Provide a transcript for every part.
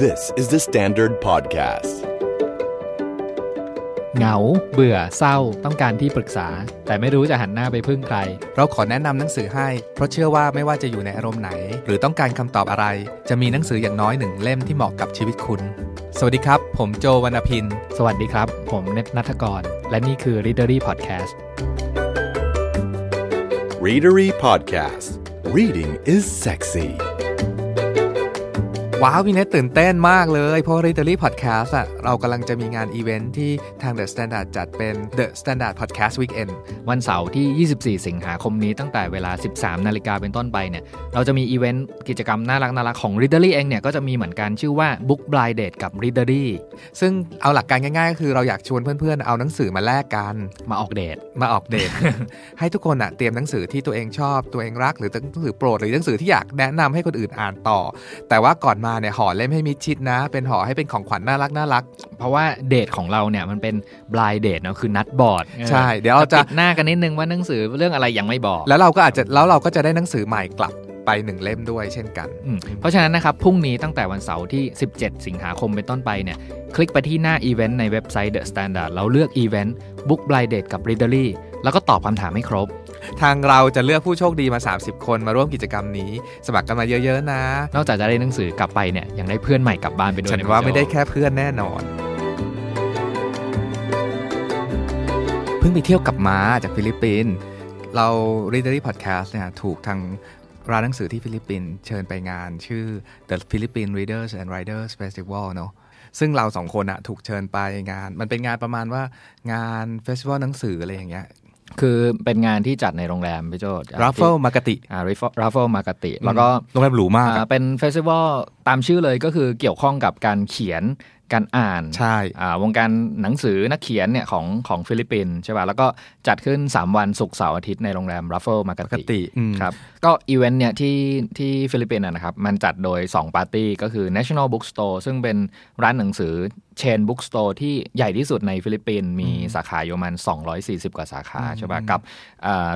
This is the Standard Podcast เหงา เบื่อ เศร้า ต้องการที่ปรึกษา แต่ไม่รู้จะหันหน้าไปพึ่งใคร เราขอแนะนำหนังสือให้ เพราะเชื่อว่าไม่ว่าจะอยู่ในอารมณ์ไหน หรือต้องการคำตอบอะไร จะมีหนังสืออย่างน้อยหนึ่งเล่มที่เหมาะกับชีวิตคุณ สวัสดีครับ ผมโจวรรณพินสวัสดีครับ ผมเนตนัทกร และนี่คือ Readery Podcast Readery Podcast Reading is sexy ว้าวพี่เนตตื่นเต้นมากเลย เพราะ r i t a l y Podcast อะเรากำลังจะมีงานอีเวนท์ที่ทาง The Standard จัดเป็น The Standard Podcast Weekend วันเสาร์ที่ 24 สิงหาคมนี้ตั้งแต่เวลา 13 นาฬิกาเป็นต้นไปเนี่ยเราจะมีอีเวนต์กิจกรรมน่ารักน่ารักของ r i t a l y เองเนี่ยก็จะมีเหมือนกันชื่อว่า Book Blind Date กับ r i t a l y ซึ่งเอาหลักการง่ายๆก็คือเราอยากชวนเพื่อนๆ เอาหนังสือมาแลกกันมาออกเดทมาออกเดทให้ทุกคนอะเตรียมหนังสือที่ตัวเองชอบตัวเองรัก หรือหนังสือโปรดหรือหนังสือที่อยากแนะนำให้คนอื่นอ่านต่อ แต่ว่าก่อนมาาเนี่ยห่อเล่มให้มิดชิดนะ เป็นห่อให้เป็นของขวัญน่ารักน่ารัก เพราะว่าเดทของเราเนี่ยมันเป็นบลายเดทเนาะคือนัดบอร์ดใช่เดี๋ยวเราจะหน้ากันนิดนึงว่าหนังสือเรื่องอะไรยังไม่บอก แล้วเราก็อาจจะแล้วเราก็จะได้หนังสือใหม่กลับไปหนึ่งเล่มด้วยเช่นกัน เพราะฉะนั้นนะครับ พรุ่งนี้ตั้งแต่วันเสาร์ที่ 17 สิงหาคมเป็นต้นไปเนี่ยคลิกไปที่หน้าอีเวนต์ในเว็บไซต์ The Standard เราเลือกอีเวนต์ Book Blind Date กับ r e a d e r y แล้วก็ตอบคำถามให้ครบทางเราจะเลือกผู้โชคดีมา 30 คน มาร่วมกิจกรรมนี้ สมัครกันมาเยอะ ๆ นะ นอกจากจะได้หนังสือกลับไปเนี่ยยังได้เพื่อนใหม่กลับบ้านไปด้วยฉันว่าไม่ได้แค่เพื่อนแน่นอน เพิ่งไปเที่ยวกับม้าจากฟิลิปปินส์เรา Readery Podcast เนี่ยถูกทางร้านหนังสือที่ฟิลิปปินส์เชิญไปงานชื่อ The Philippine Readers and Writers Festival เนาะซึ่งเราสองคนอะถูกเชิญไปงาน มันเป็นงานประมาณว่างานเฟสติวัลหนังสืออะไรอย่างเงี้ยคือเป็นงานที่จัดในโรงแรมพี่โจราฟเฟิลมากติอ่าราฟเฟิลมากติแล้วก็โรงแรมหรูมากเป็นเฟสติวัลตามชื่อเลยก็คือเกี่ยวข้องกับการเขียนการอ่านใช่วงการหนังสือนักเขียนเนี่ยของของฟิลิปปินส์ใช่ป่ะแล้วก็จัดขึ้น 3 วันศุกร์เสาร์อาทิตย์ในโรงแรมราฟเฟิลมากติครับก็อีเวนต์เนี่ยที่ที่ฟิลิปปินส์นะครับ มันจัดโดย 2 ปาร์ตี้ก็คือ National Bookstore ซึ่งเป็นร้านหนังสือเชนบุ๊กสโตร์ที่ใหญ่ที่สุดในฟิลิปปินส์มีสาขาอยู่ประมาณ240 กว่าสาขาใช่ป่ะกับ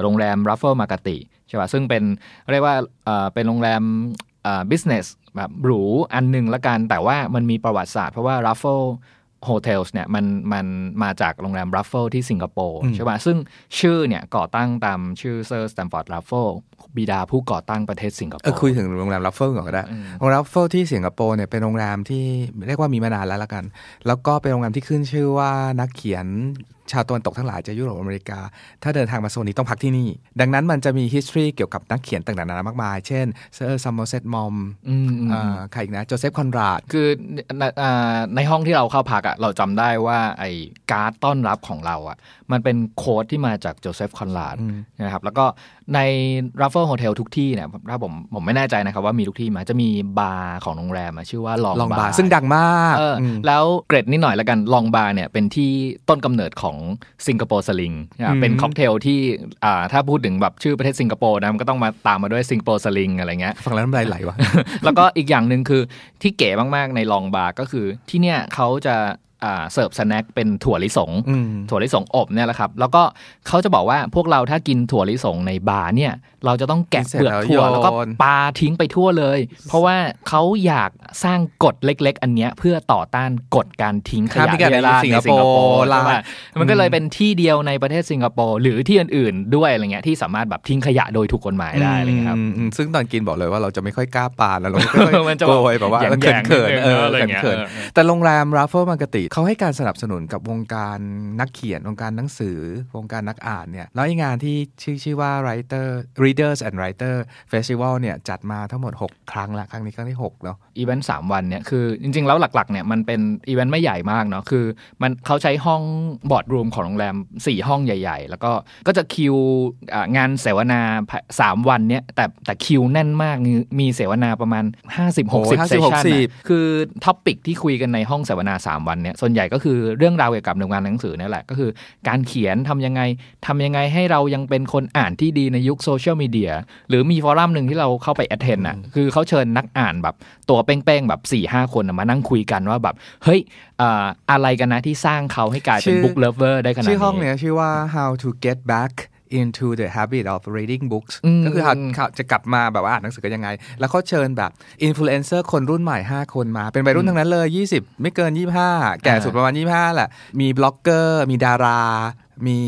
โรงแรมรัฟเฟิลมากติใช่ป่ะซึ่งเป็น เรียกว่าเป็นโรงแรมบิสเนสแบบหรูอันหนึ่งละกัน แต่ว่ามันมีประวัติศาสตร์เพราะว่ารัฟเฟิลโฮเทลส์เนี่ยมันมันมาจาก โรงแรมรัฟเฟิลที่สิงคโปร์ใช่ป่ะซึ่งชื่อเนี่ยก่อตั้งตามชื่อเซอร์สแตมฟอร์ดรัฟเฟิลบิดาผู้ก่อตั้งประเทศสิงคโปร์คุยถึงโรงแรมรัฟเฟิลก่อนก็ได้โรงแรมรัฟเฟิลที่สิงคโปร์เนี่ยเป็นโรงแรมที่เรียกว่ามีมานานแล้วละกัน แล้วก็เป็นโรงแรมที่ขึ้นชื่อว่านักเขียนชาวตะวันตกทั้งหลายจะยุโรปอเมริกา ถ้าเดินทางมาโซนนี้ต้องพักที่นี่ ดังนั้นมันจะมี history เกี่ยวกับ นักเขียนต่างๆนานามากมายเช่นเซอร์ซัมเมอร์เซตมอมใครอีกนะ โจเซฟคอนราด คือในห้องที่เราเข้าพักอะเราจำได้ว่าไอ้การ์ดต้อนรับของเราอะมันเป็นโค้ดที่มาจาก โจเซฟคอนราดนะครับแล้วก็ในรัฟเฟิลโฮเทลทุกที่เนี่ยถ้าผมผมไม่แน่ใจนะครับว่ามีทุกที่ไหมจะมีบาร์ของโรงแรมชื่อว่าลองบาร์ซึ่งดังมากแล้วเกรดนิดหน่อยละกันลองบาร์เนี่ยเป็นที่ต้นกำเนิดของของสิงคโปร์สลิงเป็นค็อกเทลที่ถ้าพูดถึงแบบชื่อประเทศสิงคโปร์นะมันก็ต้องมาตามมาด้วยสิงคโปร์สลิงอะไรเงี้ยฟังแล้วน้ำลายไหลวะ แล้วก็อีกอย่างหนึ่งคือที่เก๋มากๆในลองบาร์ก็คือที่เนี่ยเขาจะเสิร์ฟสแน็คเป็นถั่วลิสง ถั่วลิสงอบเนี่ยแหละครับ แล้วก็เขาจะบอกว่าพวกเราถ้ากินถั่วลิสง ในบาร์เนี่ยเราจะต้องแกะเปลือกถั่วแล้วก็ปาทิ้งไปทั่วเลย เพราะว่าเขาอยากสร้างกฎเล็ก ๆ อันเนี้ยเพื่อต่อต้านกฎการทิ้งขยะในสิงคโปร์มันก็เลยเป็นที่เดียวในประเทศสิงคโปร์หรือที่อื่นๆด้วยอะไรเงี้ยที่สามารถแบบทิ้งขยะโดยถูกกฎหมายได้อะไรเงี้ยครับซึ่งตอนกินบอกเลยว่าเราจะไม่ค่อยกล้าปาแล้วเราไม่ค่อยโกยแบบว่าเขินๆเออเขินๆแต่โรงแรมราฟเฟิลมังกติเขาให้การสนับสนุนกับวงการนักเขียน วงการหนังสือวงการนักอ่านเนี่ยแล้วงานที่ชื่อชื่อว่า Writer Readers and Writer Festival เนี่ยจัดมาทั้งหมด 6 ครั้งละครั้งนี้ครั้งที่ 6 เนาะอีเวนต์สวันเนี่ยคือจริง ๆ แล้วหลักๆเนี่ยมันเป็นอีเวนต์ไม่ใหญ่มากเนาะคือมันเขาใช้ห้องบอร์ดรูมของโรงแรม 4 ห้องใหญ่ ๆ แล้วก็ก็จะคิวงานเสวนา 3 วันเนี่ยแต่แต่คิวแน่นมากมีเสวนาประมาณ50-60เซสชั่นคือท็อปิกที่คุยกันในห้องเสวนา 3 วันเนี่ยส่วนใหญ่ก็คือเรื่องราวเกี่ยวกับหน่วยงานหนังสือนี่แหละก็คือ การเขียนทำยังไงทำยังไงให้เรายังเป็นคนอ่านที่ดีในยุคโซเชียลมีเดีย หรือมีฟอรัมหนึ่งที่เราเข้าไปแอดเทนอ่ะคือเขาเชิญนักอ่านแบบตัวเป้งๆแบบ4ี่ห้าคนมานั่งคุยกันว่าแบบเฮ้ยอะไรกันนะที่สร้างเขาให้กลายเป็นบุ๊กเลเวอร์ได้ขนาดนี้ชื่อห้องเนี้ยชื่อว่า how to get back into the habit of reading books ก็คือเขาจะกลับมาแบบว่าอ่านหนังสือกันยังไง แล้วเขาเชิญแบบ อินฟลูเอนเซอร์คนรุ่นใหม่ 5 คนมา เป็นวัยรุ่นทั้งนั้นเลย 20 ไม่เกิน 25 แก่สุดประมาณ 25 แหละ มีบล็อกเกอร์ มีดารา มี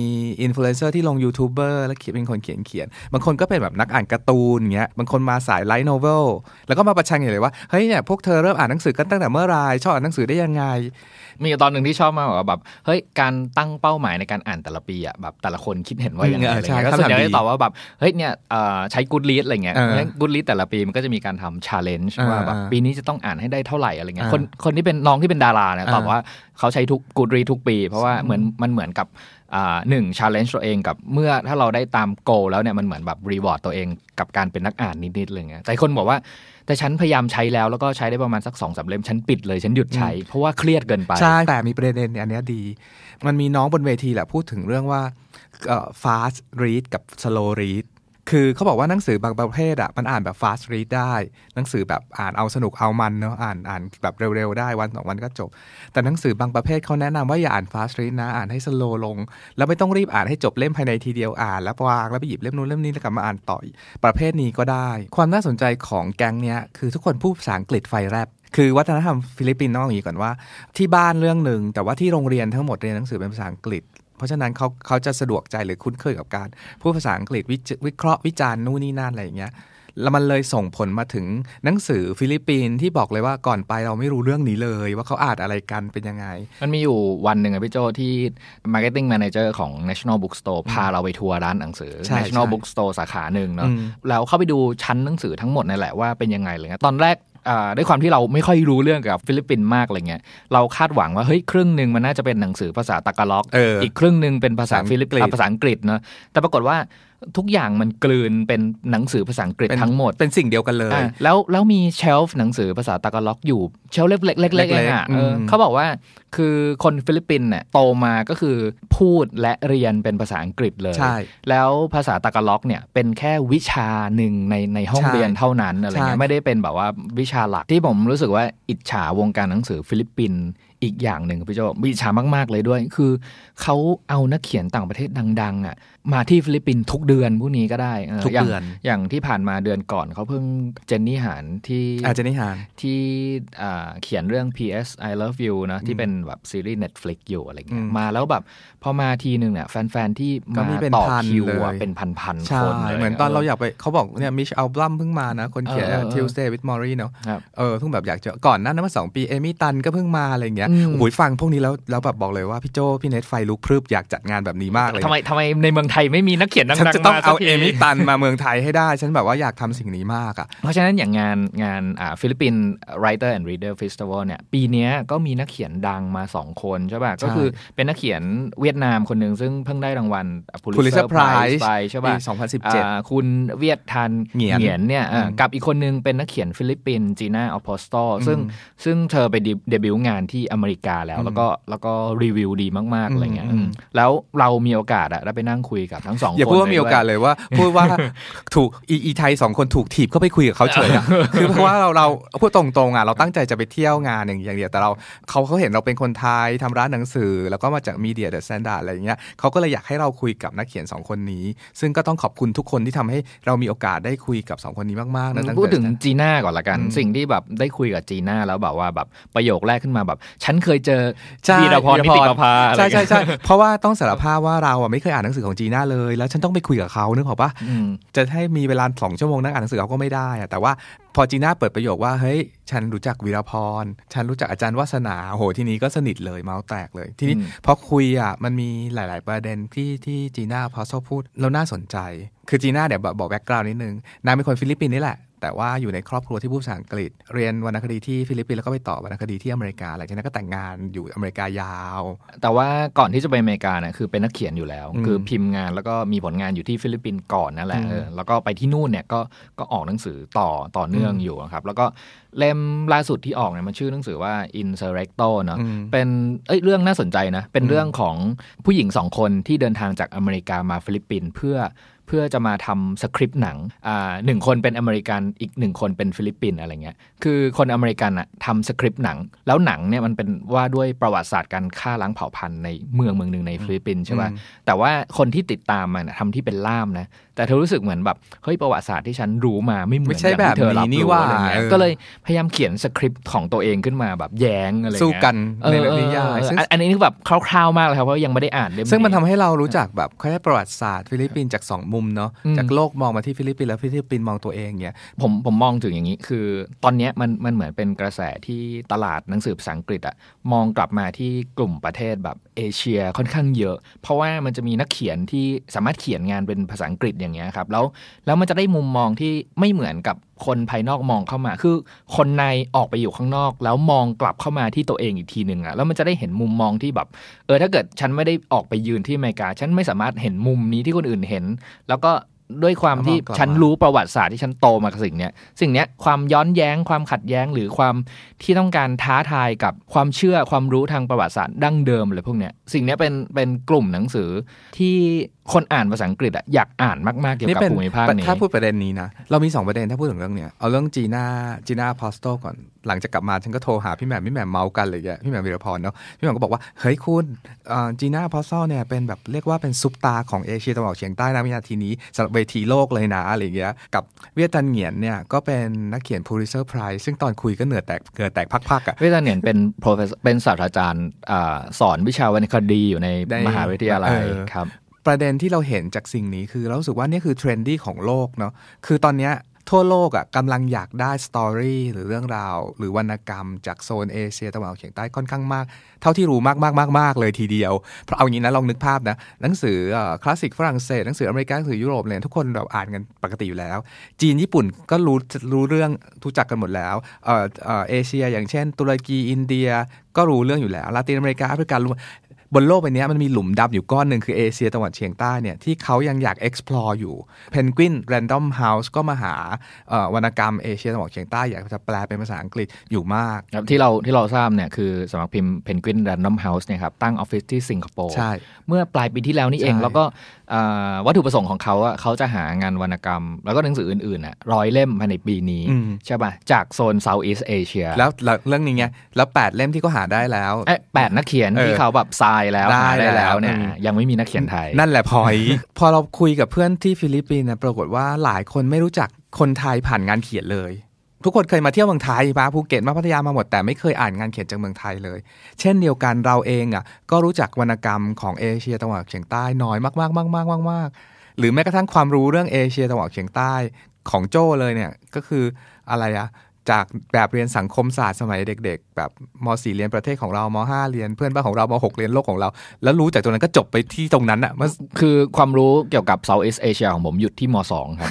อินฟลูเอนเซอร์ที่ลงยูทูบเบอร์ แล้วเขียนเป็นคนเขียนเขียนบางคนก็เป็นแบบนักอ่านการ์ตูนเงี้ยบางคนมาสายไลท์โนเวลแล้วก็มาประชันอย่างเลยว่าเฮ้ยเนี่ยพวกเธอเริ่มอ่านหนังสือกันตั้งแต่เมื่อไรชอบอ่านหนังสือได้ยังไงมีตอนหนึ่งที่ชอบมากว่าแบบเฮ้ยการตั้งเป้าหมายในการอ่านแต่ละปีอ่ะแบบแต่ละคนคิดเห็นว่าอย่างไรอะไรเงี้ยก็ส่วนใหญ่จะตอบว่าแบบ เฮ้ยเนี่ยใช้กูดลีดอะไรเงี้ยกูดลีดแต่ละปีมันก็จะมีการทำชาเลนจ์ว่าแบบปีนี้จะต้องอ่านให้ได้เท่าไหร่อะไรเงี้ยคนคนที่เป็นน้องที่เป็นดาราเนี่ยตอบว่าเขาใช้ทุกกูดลีทุกปีเพราะว่าเหมือนมันเหมือนกับหนึ่งชาร์เลนจ์ตัวเองกับเมื่อถ้าเราได้ตามโกแล้วเนี่ย มันเหมือนแบบรีวอร์ดตัวเอง กับการเป็นนักอ่านนิดๆเลยเงี้ยแต่คนบอกว่าแต่ฉันพยายามใช้แล้วแล้วก็ใช้ได้ประมาณสักสองสาเล่ม ฉันปิดเลย ฉันหยุดใช้ เพราะว่าเครียดเกินไปใช่แต่มีประเด็นอันนี้ดี มันมีน้องบนเวทีแหละพูดถึงเรื่องว่า fast read กับ slow read คือเขาบอกว่าหนังสือบางประเภทอ่ะมันอ่านแบบ fast read ได้หนังสือแบบอ่านเอาสนุกเอามันเนาะอ่านอ่านแบบเร็วๆได้วันสองวันก็จบ แต่หนังสือบางประเภทเขาแนะนำว่าอย่าอ่าน fast read นะอ่านให้สโลลง แล้วไม่ต้องรีบอ่านให้จบเล่มภายในทีเดียวอ่าน แล้ววางแล้วไปหยิบเล่มนู้นเล่มนี้แล้วกลับมาอ่านต่อประเภทนี้ก็ได้ ความน่าสนใจของแก๊งเนี้ยคือทุกคนพูดภาษาอังกฤษไฟแรบคือวัฒนธรรมฟิลิปปินส์นอกอย่างนี้ก่อนว่า ที่บ้านเรื่องหนึ่ง แต่ว่าที่โรงเรียนทั้งหมดเรียนหนังสือเป็นภาษาอังกฤษเพราะฉะนั้นเขาเขาจะสะดวกใจหรือคุ้นเคยกับการ พูดภาษาอังกฤษวิเคราะห์วิจารณ์นู่นนี่นั่นอะไรอย่างเงี้ยแล้วมันเลยส่งผลมาถึงหนังสือฟิลิปปินส์ที่บอกเลยว่าก่อนไปเราไม่รู้เรื่องนี้เลย ว่าเขาอ่านอะไรกันเป็นยังไง มันมีอยู่วันหนึ่งอะพี่โจที่ Marketing Manager ของ National Bookstore พาเราไปทัวร์ร้านหนังสือ National Bookstore สาขาหนึ่งเนาะแล้วเข้าไปดูชั้นหนังสือทั้งหมดนั่นแหละว่าเป็นยังไงเลยตอนแรกด้วยความที่เราไม่ค่อยรู้เรื่องกับฟิลิปปินส์มากอะไรเงี้ยเราคาดหวังว่า เฮ้ย ครึ่งหนึ่งมันน่าจะเป็นหนังสือภาษาตากาล็อก อีกครึ่งหนึ่งเป็นภาษาฟิลิปปินส์ภาษาอังกฤษเนาะแต่ปรากฏว่าทุกอย่างมันกลืนเป็นหนังสือภาษาอังกฤษทั้งหมด เป็นสิ่งเดียวกันเลย แล้วแล้วมีเชลฟ์หนังสือภาษาตากาล็อกอยู่เชลฟ์เล็กๆเล็กๆอ่ะเขาบอกว่าคือคนฟิลิปปินส์เนี่ยโตมาก็คือพูดและเรียนเป็นภาษาอังกฤษเลยแล้วภาษาตากาล็อกเนี่ยเป็นแค่วิชาหนึ่งในในห้องเรียนเท่านั้นอะไรเงี้ยไม่ได้เป็นแบบว่าวิชาหลัก ที่ผมรู้สึกว่าอิจฉาวงการหนังสือฟิลิปปินส์อีกอย่างหนึ่งพี่โจมีฉามากๆเลยด้วยคือเขาเอานักเขียนต่างประเทศดังๆอ่ะมาที่ฟิลิปปินส์ทุกเดือนพวกนี้ก็ได้ทุกเดือนอย่างที่ผ่านมาเดือนก่อนเขาเพิ่งเจนนี่หานที่เจนนี่หานที่เขียนเรื่อง P.S. I Love You นะ ที่เป็นแบบซีรีส์ Netflix อยู่อะไรเงี้ยมาแล้วแบบพอมาทีหนึ่งเนี่ยแฟน ๆ ที่มาต่อคิวเป็นพัน ๆ คนเหมือนตอนเราอยากไปเขาบอกเนี่ยมิชอัลบัมเพิ่งมานะ คนเขียน t ิว s d a y with m a u r เนาะเออเพิ่งแบบอยากเจอก่อนหน้านั้นมาสองปีเอมี่ตันก็เพิ่งมาอะไรเงี้ยโอ้ยฟังพวกนี้แล้วแล้วแบบบอกเลยว่าพี่โจพี่เนทไฟลุกพรึบอยากจัดงานแบบนี้มากเลยทำไมทำไมในเมืองไทยไม่มีนักเขียนดัง ๆ มาจะต้องเอาเอมิตันมาเมืองไทยให้ได้ ฉันแบบว่าอยากทำสิ่งนี้มากอ่ะ เพราะฉะนั้นอย่างงานงานฟิลิปปินส์ Writer and Reader Festival เนี่ย ปีนี้ก็มีนักเขียนดังมา 2 คนใช่ป่ะ ก็คือเป็นนักเขียนเวียดนามคนหนึ่ง ซึ่งเพิ่งได้รางวัลูลิเซอร์ไพรส์ไปใช่ป่ะ2017 คุณเวียดทันเหงียนเนี่ยกับอีกคนนึงเป็นนักเขียนฟิลิปปินส์จีน่าอพอสโตซึ่งซึ่งเธอไปเดบิวต์งานที่อเมริกาแล้ว แล้วก็แล้วก็รีวิวดีมากๆอะไรเงี้ยแล้วเรามีโอกาสอะได้ไปนั่งคุยยกับทั้งสองคนอย่าพูดว่ามีโอกาสเลยว่าพูดว่าถูกอีไทยสองคนถูกถีบก็ไปคุยกับเขาเฉยอ่ะคือเพราะว่าเราเราพูดตรงๆอ่ะเราตั้งใจจะไปเที่ยวงานหนึ่งอย่างเดียวแต่เราเขาเขาเห็นเราเป็นคนไทยทำร้านหนังสือแล้วก็มาจากมีเดียเดอะแซนดา์ดอะไรอย่างเงี้ยเขาก็เลยอยากให้เราคุยกับนักเขียนสองคนนี้ ซึ่งก็ต้องขอบคุณทุกคนที่ทำให้เรามีโอกาสได้คุยกับ2คนนี้มากๆนะพูดถึงจีน่าก่อนละกัน สิ่งที่แบบได้คุยกับจีน่าแล้วบอกว่าแบบประโยคแรกขึ้นมาแบบ ฉันเคยเจอวีรพรนิติกระภาใช่ใช่ใช่เพราะว่าต้องสารภาพว่าเราอ่ะไม่เคยอ่านหนังสือของจีหน้าเลย แล้วฉันต้องไปคุยกับเขานึกออกปะจะให้มีเวลาสองชั่วโมงนั่งอ่านหนังสือเขาก็ไม่ได้อะแต่ว่าพอจีน่าเปิดประโยคว่าเฮ้ยฉันรู้จักวีรพร ฉันรู้จักอาจารย์วัสนาโหทีนี้ก็สนิทเลยเมาส์แตกเลยทีนี้พอคุยอ่ะมันมีหลาย ๆ ประเด็นที่ที่จีน่าพอชอบพูดแล้วน่าสนใจ คือจีน่าเดี๋ยวบอกแบ็กกราวน์นิดนึงนางเป็นคนฟิลิปปินส์นี่แหละแต่ว่าอยู่ในครอบครัวที่พูดภาษาอังกฤษ เรียนวรรณคดีที่ฟิลิปปินส์แล้วก็ไปต่อวรรณคดีที่อเมริกาหลังจากนั้นก็แต่งงานอยู่อเมริกายาว แต่ว่าก่อนที่จะไปอเมริกาเนี่ยคือ เป็นนักเขียนอยู่แล้วคือพิมพ์งานแล้วก็มีผลงานอยู่ที่ฟิลิปปินส์ก่อนนั่นแหละแล้วก็ไปที่นู่นเนี่ยก็ก็ออกหนังสือต่อต่อเนื่องอยู่ครับแล้วก็เล่มล่าสุดที่ออกเนี่ยมันชื่อหนังสือว่า Insurrecto เนาะเป็นเอ้ยเรื่องน่าสนใจนะ เป็นเรื่องของผู้หญิงสองคนที่เดินทางจากอเมริกามาฟิลิปปินส์เพื่อเพื่อจะมาทำสคริปต์หนัง อ่าหนึ่งคนเป็นอเมริกัน อีกหนึ่งคนเป็นฟิลิปปินส์อะไรเงี้ย คือคนอเมริกันอะทำสคริปต์หนัง แล้วหนังเนี่ยมันเป็นว่าด้วยประวัติศาสตร์การฆ่าล้างเผ่าพันธุ์ในเมืองเมืองหนึ่งในฟิลิปปินส์ใช่ป่ะ แต่ว่าคนที่ติดตามมันทำที่เป็นล่ามนะแต่เธอรู้สึกเหมือนแบบเฮ้ยประวัติศาสตร์ที่ฉันรู้มาไม่เหมือนแบบที่เธอรับรู้อะไรเงี้ยก็เลยพยายามเขียนสคริปต์ของตัวเองขึ้นมาแบบแย้งอะไรสู้กันในเบบ่นิยายอันนี้คือแบบคร่าวๆมากเลยครับเพราะยังไม่ได้อ่านเลยซึ่งมันทำให้เรารู้จักแบบแค่ประวัติศาสตร์ ฟิลิปปินส์จาก2มุมเนาะจากโลกมองมาที่ฟิลิปปินส์แล้วฟิลิปปินส์มองตัวเองเนี่ยผมผมมองถึงอย่างนี้คือ ตอนนี้มันมันเหมือนเป็นกระแสที่ตลาดหนังสือภาษาอังกฤษอะมองกลับมาที่กลุ่มประเทศแบบเอเชียค่อนข้างเยอะ เพราะว่ามันจะมีนักเขียนที่สามารถเขียนงานเป็นภาษาอังกฤษางเงี้ยครับแล้วแล้วมันจะได้มุมมองที่ไม่เหมือนกับคนภายนอกมองเข้ามา คือคนในออกไปอยู่ข้างนอก แล้วมองกลับเข้ามาที่ตัวเองอีกทีหนึ่งอะแล้วมันจะได้เห็นมุมมองที่แบบ เออถ้าเกิดฉันไม่ได้ออกไปยืนที่อเมริกา ฉันไม่สามารถเห็นมุมนี้ที่คนอื่นเห็น แล้วก็ด้วยความที่ ฉันรู้ประวัติศาสตร์ที่ ฉันโตมากับสิ่งเนี้ยสิ่งเนี้ยความย้อนแย้งความขัดแย้งหรือความที่ต้องการท้าทายกับความเชื่อความรู้ทางประวัติศาสตร์ดั้งเดิมอะไรพวกเนี้ยสิ่งเนี้ยเป็นเป็นกลุ่มหนังสือที่คนอ่านภาษาอังกฤษอะอยากอ่านมากๆเกี่ยวกับภูมิภาคนี้ถ้าพูดประเด็นนี้นะเรามี 2 ประเด็นถ้าพูดถึงเรื่องเนี้ยเอาเรื่องจีน่าจีน่าพอสโตก่อนหลังจากกลับมาฉันก็โทรหาพี่แหม่มพี่แหม่มเมาส์กันเลยแกพี่แหม่มวีรพรเนาะพี่แหม่มก็บอกว่า เฮ้ยคุณจีน่าพอซอเนี่ยเป็นแบบ เรียกว่าเป็นซุปตาของเอเชียตะวันออกเฉียงใต้นะวินาทีนี้สำหรับเวทีโลกเลยนะ อะไรเงี้ย กับเวียดจันเหงียนเนี่ยก็เป็นนักเขียนพูลิเซอร์ไพรส์ซึ่งตอนคุยก็เหนื่อแตกเกิดแตกพักๆอ่ะเวียดจันเหงียนเป็นโปรเฟสเป็นศาสตราจารย์สอนวิชาวรรณคดีอยู่ในมหาวิทยาลัยครับ ประเด็นที่เราเห็นจากสิ่งนี้คือเราสึกว่านี่คือเทรนดี้ของโลกเนาะคือตอนเนี้ยทั่วโลกอะ่ะกำลังอยากได้สตอรี่หรือเรื่องราว หรือวรรณกรรมจากโซนเอเชียตะวันออกเฉียงใต้ค่อนข้างมาก เท่าที่รู้มากมากมากมากเลยทีเดียว เพราะเอางี้นะ ลองนึกภาพนะหนังสือคลาสสิกฝรั่งเศสหนังสืออเมริกันหนังสือยุโรปเนี่ยทุกคนเราอ่านกันปกติอยู่แล้ว จีนญี่ปุ่นก็รู้รู้เรื่องทุจักกันหมดแล้ว เออเอเชียอย่างเช่น ตุรกีอินเดียก็รู้เรื่องอยู่แล้วลาตินอเมริกาอเมริการู้บนโลกใบนี้มันมีหลุมดำอยู่ก้อนหนึ่งคือเอเชียตะวันเฉียงใต้เนี่ย ที่เขายังอยาก explore อยู่ Penguin Random House ก็มาหาวรรณกรรมเอเชียตะวันกเฉียงใต้อยากจะแปลเป็นภาษาอังกฤษอยู่มากครับที่เราที่เราทราบเนี่ย คือสำนักพิมพ์ Penguin Random House เนี่ยครับ ตั้งออฟฟิศที่สิงคโปร์ใช่เมื่อปลายปีที่แล้วนี่เองแล้วก็วัตถุประสงค์ของเขาอะเขาจะหางานวรรณกรรม แล้วก็หนังสืออื่นๆอะร้อยเล่มภายในปีนี้ ใช่ป่ะ จากโซนเซาท์อีสเอเชียแล้วเรื่องนี้ไงแล้วแปดเล่มที่เขาหาได้แล้วแปดนักเขียนที่เขาแบบทรายแล้วได้แล้วเนี่ยยังไม่มีนักเขียนไทย นั่นแหละพอย พอเราคุยกับเพื่อนที่ฟิลิปปินส์นะปรากฏว่าหลายคนไม่รู้จักคนไทยผ่านงานเขียนเลยทุกคนเคยมาเที่ยวเมืองไทยมาภูเก็ตมาพัทยามาหมดแต่ไม่เคยอ่านงานเขียนจากเมืองไทยเลย เช่นเดียวกันเราเองอ่ะก็รู้จักวรรณกรรมของเอเชียตะวันออกเฉียงใต้น้อยมากๆมากๆมากๆหรือแม้กระทั่งความรู้เรื่องเอเชียตะวันออกเฉียงใต้ของโจ้เลยเนี่ยก็คืออะไรอะจาก แบบเรียนสังคมศาสตร์สมัยเด็กๆ แบบมสี่เรียนประเทศของเรามห้าเรียน เพื่อนบ้านของเรามหกเรียนโลกของเรา แล้วรู้จากตรงนั้นก็จบไปที่ตรงนั้นอะ่ะคือความรู้เกี่ยวกับ s o u t h อ a s อเช i a ของผมหยุดที่มสองครับ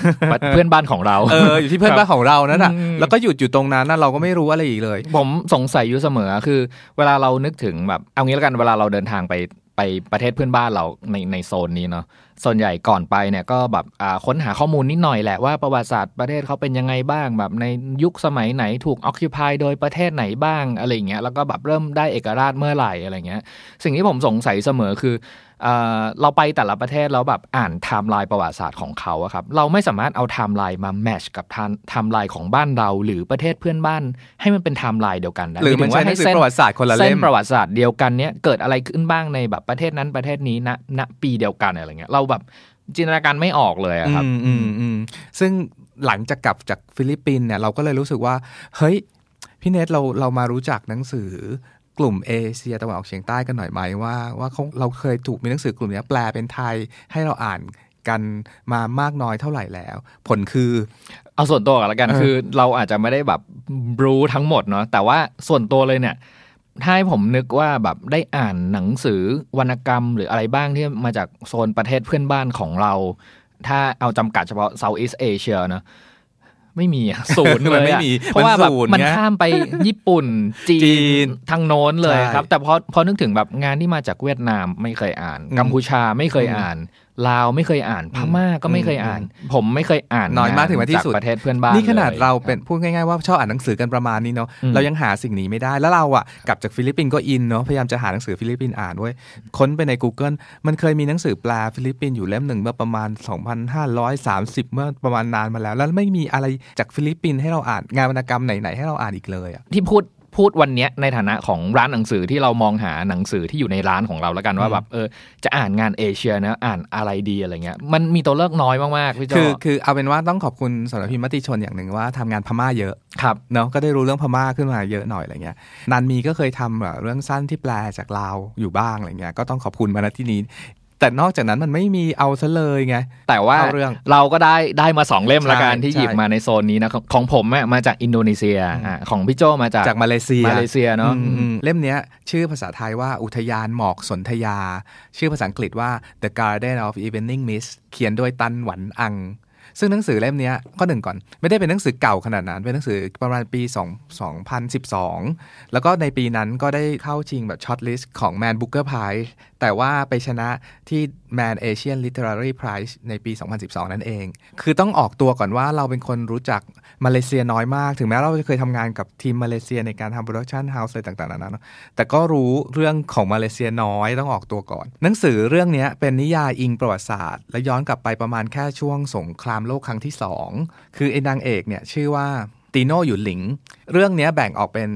เพื่อนบ้านของเราเอออยู่ที่เพื่อนบ้านของเรานั่นอ่ะแล้วก็หยุดอยู่ตรงนั้นเราก็ไม่รู้อะไรอีกเลย ผมสงสัยอยู่เสมอคือเวลาเรานึกถึงแบบเอางี้แล้วกันเวลาเราเดินทางไปไปประเทศเพื่อนบ้านเราในในโซนนี้เนาะ ส่วนใหญ่ก่อนไปเนี่ยก็แบบค้นหาข้อมูลนิดหน่อยแหละว่าประวัติศาสตร์ประเทศเขาเป็นยังไงบ้าง แบบในยุคสมัยไหนถูกออคิวพายโดยประเทศไหนบ้างอะไรเงี้ยแล้วก็แบบเริ่มได้เอกราชเมื่อไหร่อะไรเงี้ย สิ่งที่ผมสงสัยเสมอคือเราไปแต่ละประเทศแล้วแบบอ่านไทม์ไลน์ประวัติศาสตร์ของเขาอะครับ เราไม่สามารถเอาไทม์ไลน์มาแมชกับไทม์ไลน์ของบ้านเรา หรือประเทศเพื่อนบ้าน ให้มันเป็นไทม์ไลน์เดียวกันได้หรือมันใช้ให้เส้นประวัติศาสตร์คนละเล่มเส้นประวัติศาสตร์เดียวกันเนี้ยเกิดอะไรขึ้นบ้างในแบบประเทศนั้นประเทศนี้ณณปีเดียวกันอะไรเงี้ยเราแบบจินตนาการไม่ออกเลยครับ อืมอืมซึ่งหลังจากกลับจากฟิลิปปินส์เนี่ยเราก็เลยรู้สึกว่าเฮ้ยพี่เนทเราเรามารู้จักหนังสือกลุ่มเอเชียตะวันออกเฉียงใต้กันหน่อยไหมว่าว่าเขาเราเคยถูกมีหนังสือกลุ่มนี้แปลเป็นไทยให้เราอ่านกันมามากน้อยเท่าไหร่แล้ว ผลคือ เอาส่วนตัวกันละกันคือเราอาจจะไม่ได้แบบรู้ทั้งหมดเนาะแต่ว่าส่วนตัวเลยเนี่ย ถ้าให้ผมนึกว่าแบบได้อ่านหนังสือวรรณกรรมหรืออะไรบ้างที่มาจากโซนประเทศเพื่อนบ้านของเรา ถ้าเอาจำกัดเฉพาะ Southeast Asia นะไม่มีศูนย์เลยเพราะว่าแบบมันข้ามไปญี่ปุ่น จีน ทางโน้นเลยครับ แต่พอพอนึกถึงแบบงานที่มาจากเวียดนามไม่เคยอ่านกัมพูชาไม่เคยอ่านลาวไม่เคยอ่านพม่าก็ไม่เคยอ่าน ผมไม่เคยอ่านน้อยมากถึงมาที่สุดประเทศเพื่อนบ้านนี่ขนาดเราเป็นพูดง่ายๆว่า ชอบอ่านหนังสือกันประมาณนี้เนาะเรายังหาสิ่งนี้ไม่ได้แล้วเราอ่ะกลับจากฟิลิปปินส์ก็อินเนาะพยายามจะหาหนังสือฟิลิปปินส์อ่านด้วยค้นไปใน Google มันเคยมีหนังสือแปลฟิลิปปินส์อยู่เล่มหนึ่งเมื่อประมาณ 2530 เมื่อประมาณนานมาแล้ว แล้วไม่มีอะไรจากฟิลิปปินส์ให้เราอ่านงานวรรณกรรมไหนๆให้เราอ่านอีกเลยที่พูดพูดวันเนี้ยในฐานะของร้านหนังสือที่เรามองหาหนังสือที่อยู่ในร้านของเราแล้วกันว่าแบบเออจะอ่านงานเอเชียนะอ่านอะไรดีอะไรเงี้ยมันมีตัวเลือกน้อยมากมากพี่จอคือ คือเอาเป็นว่าต้องขอบคุณสารพิมพ์มติชนอย่างหนึ่งว่าทำงานพม่าเยอะครับเนาะก็ได้รู้เรื่องพม่าขึ้นมาเยอะหน่อยอะไรเงี้ยนันมีก็เคยทำแบบเรื่องสั้นที่แปลจากลาวอยู่บ้างอะไรเงี้ยก็ต้องขอบคุณมาณที่นี้แต่นอกจากนั้นมันไม่มีเอาซะเลยไง แต่ว่าเรื่องเราก็ได้ได้มาสองเล่มละกันที่หยิบมาในโซนนี้นะ ของผมมาจากอินโดนีเซียของพี่โจมาจากจากมาเลเซียมาเลเซียเนาะเล่มนี้ชื่อภาษาไทยว่าอุทยานหมอกสนธยา ชื่อภาษาอังกฤษว่า The Garden of Evening Mist เขียนโดยตันหวันอัง ซึ่งหนังสือเล่มนี้กอหนึ่งก่อน ไม่ได้เป็นหนังสือเก่าขนาดนั้นเป็นหนังสือประมาณปี2 2012 แล้วก็ในปีนั้นก็ได้เข้าชิงแบบช็อตลิสต์ของ Man Booker Prize แต่ว่าไปชนะที่ Man Asian Literary Prize ในปี 2012 นั่นเอง คือต้องออกตัวก่อนว่าเราเป็นคนรู้จัก มาเลเซียน้อยมากถึงแม้เราจะเคยทำงานกับทีมมาเลเซียในการทำโปรดักชันเฮาส์อะไรต่างๆนานาแต่ก็รู้เรื่องของมาเลเซียน้อยต้องออกตัวก่อนหนังสือเรื่องนี้เป็นนิยายอิงประวัติศาสตร์ และย้อนกลับไปประมาณแค่ช่วงสงครามโลกครั้งที่ 2 คือไอ้นางเอกเนี่ยชื่อว่าติโนอยู่หลิง เรื่องนี้แบ่งออกเป็น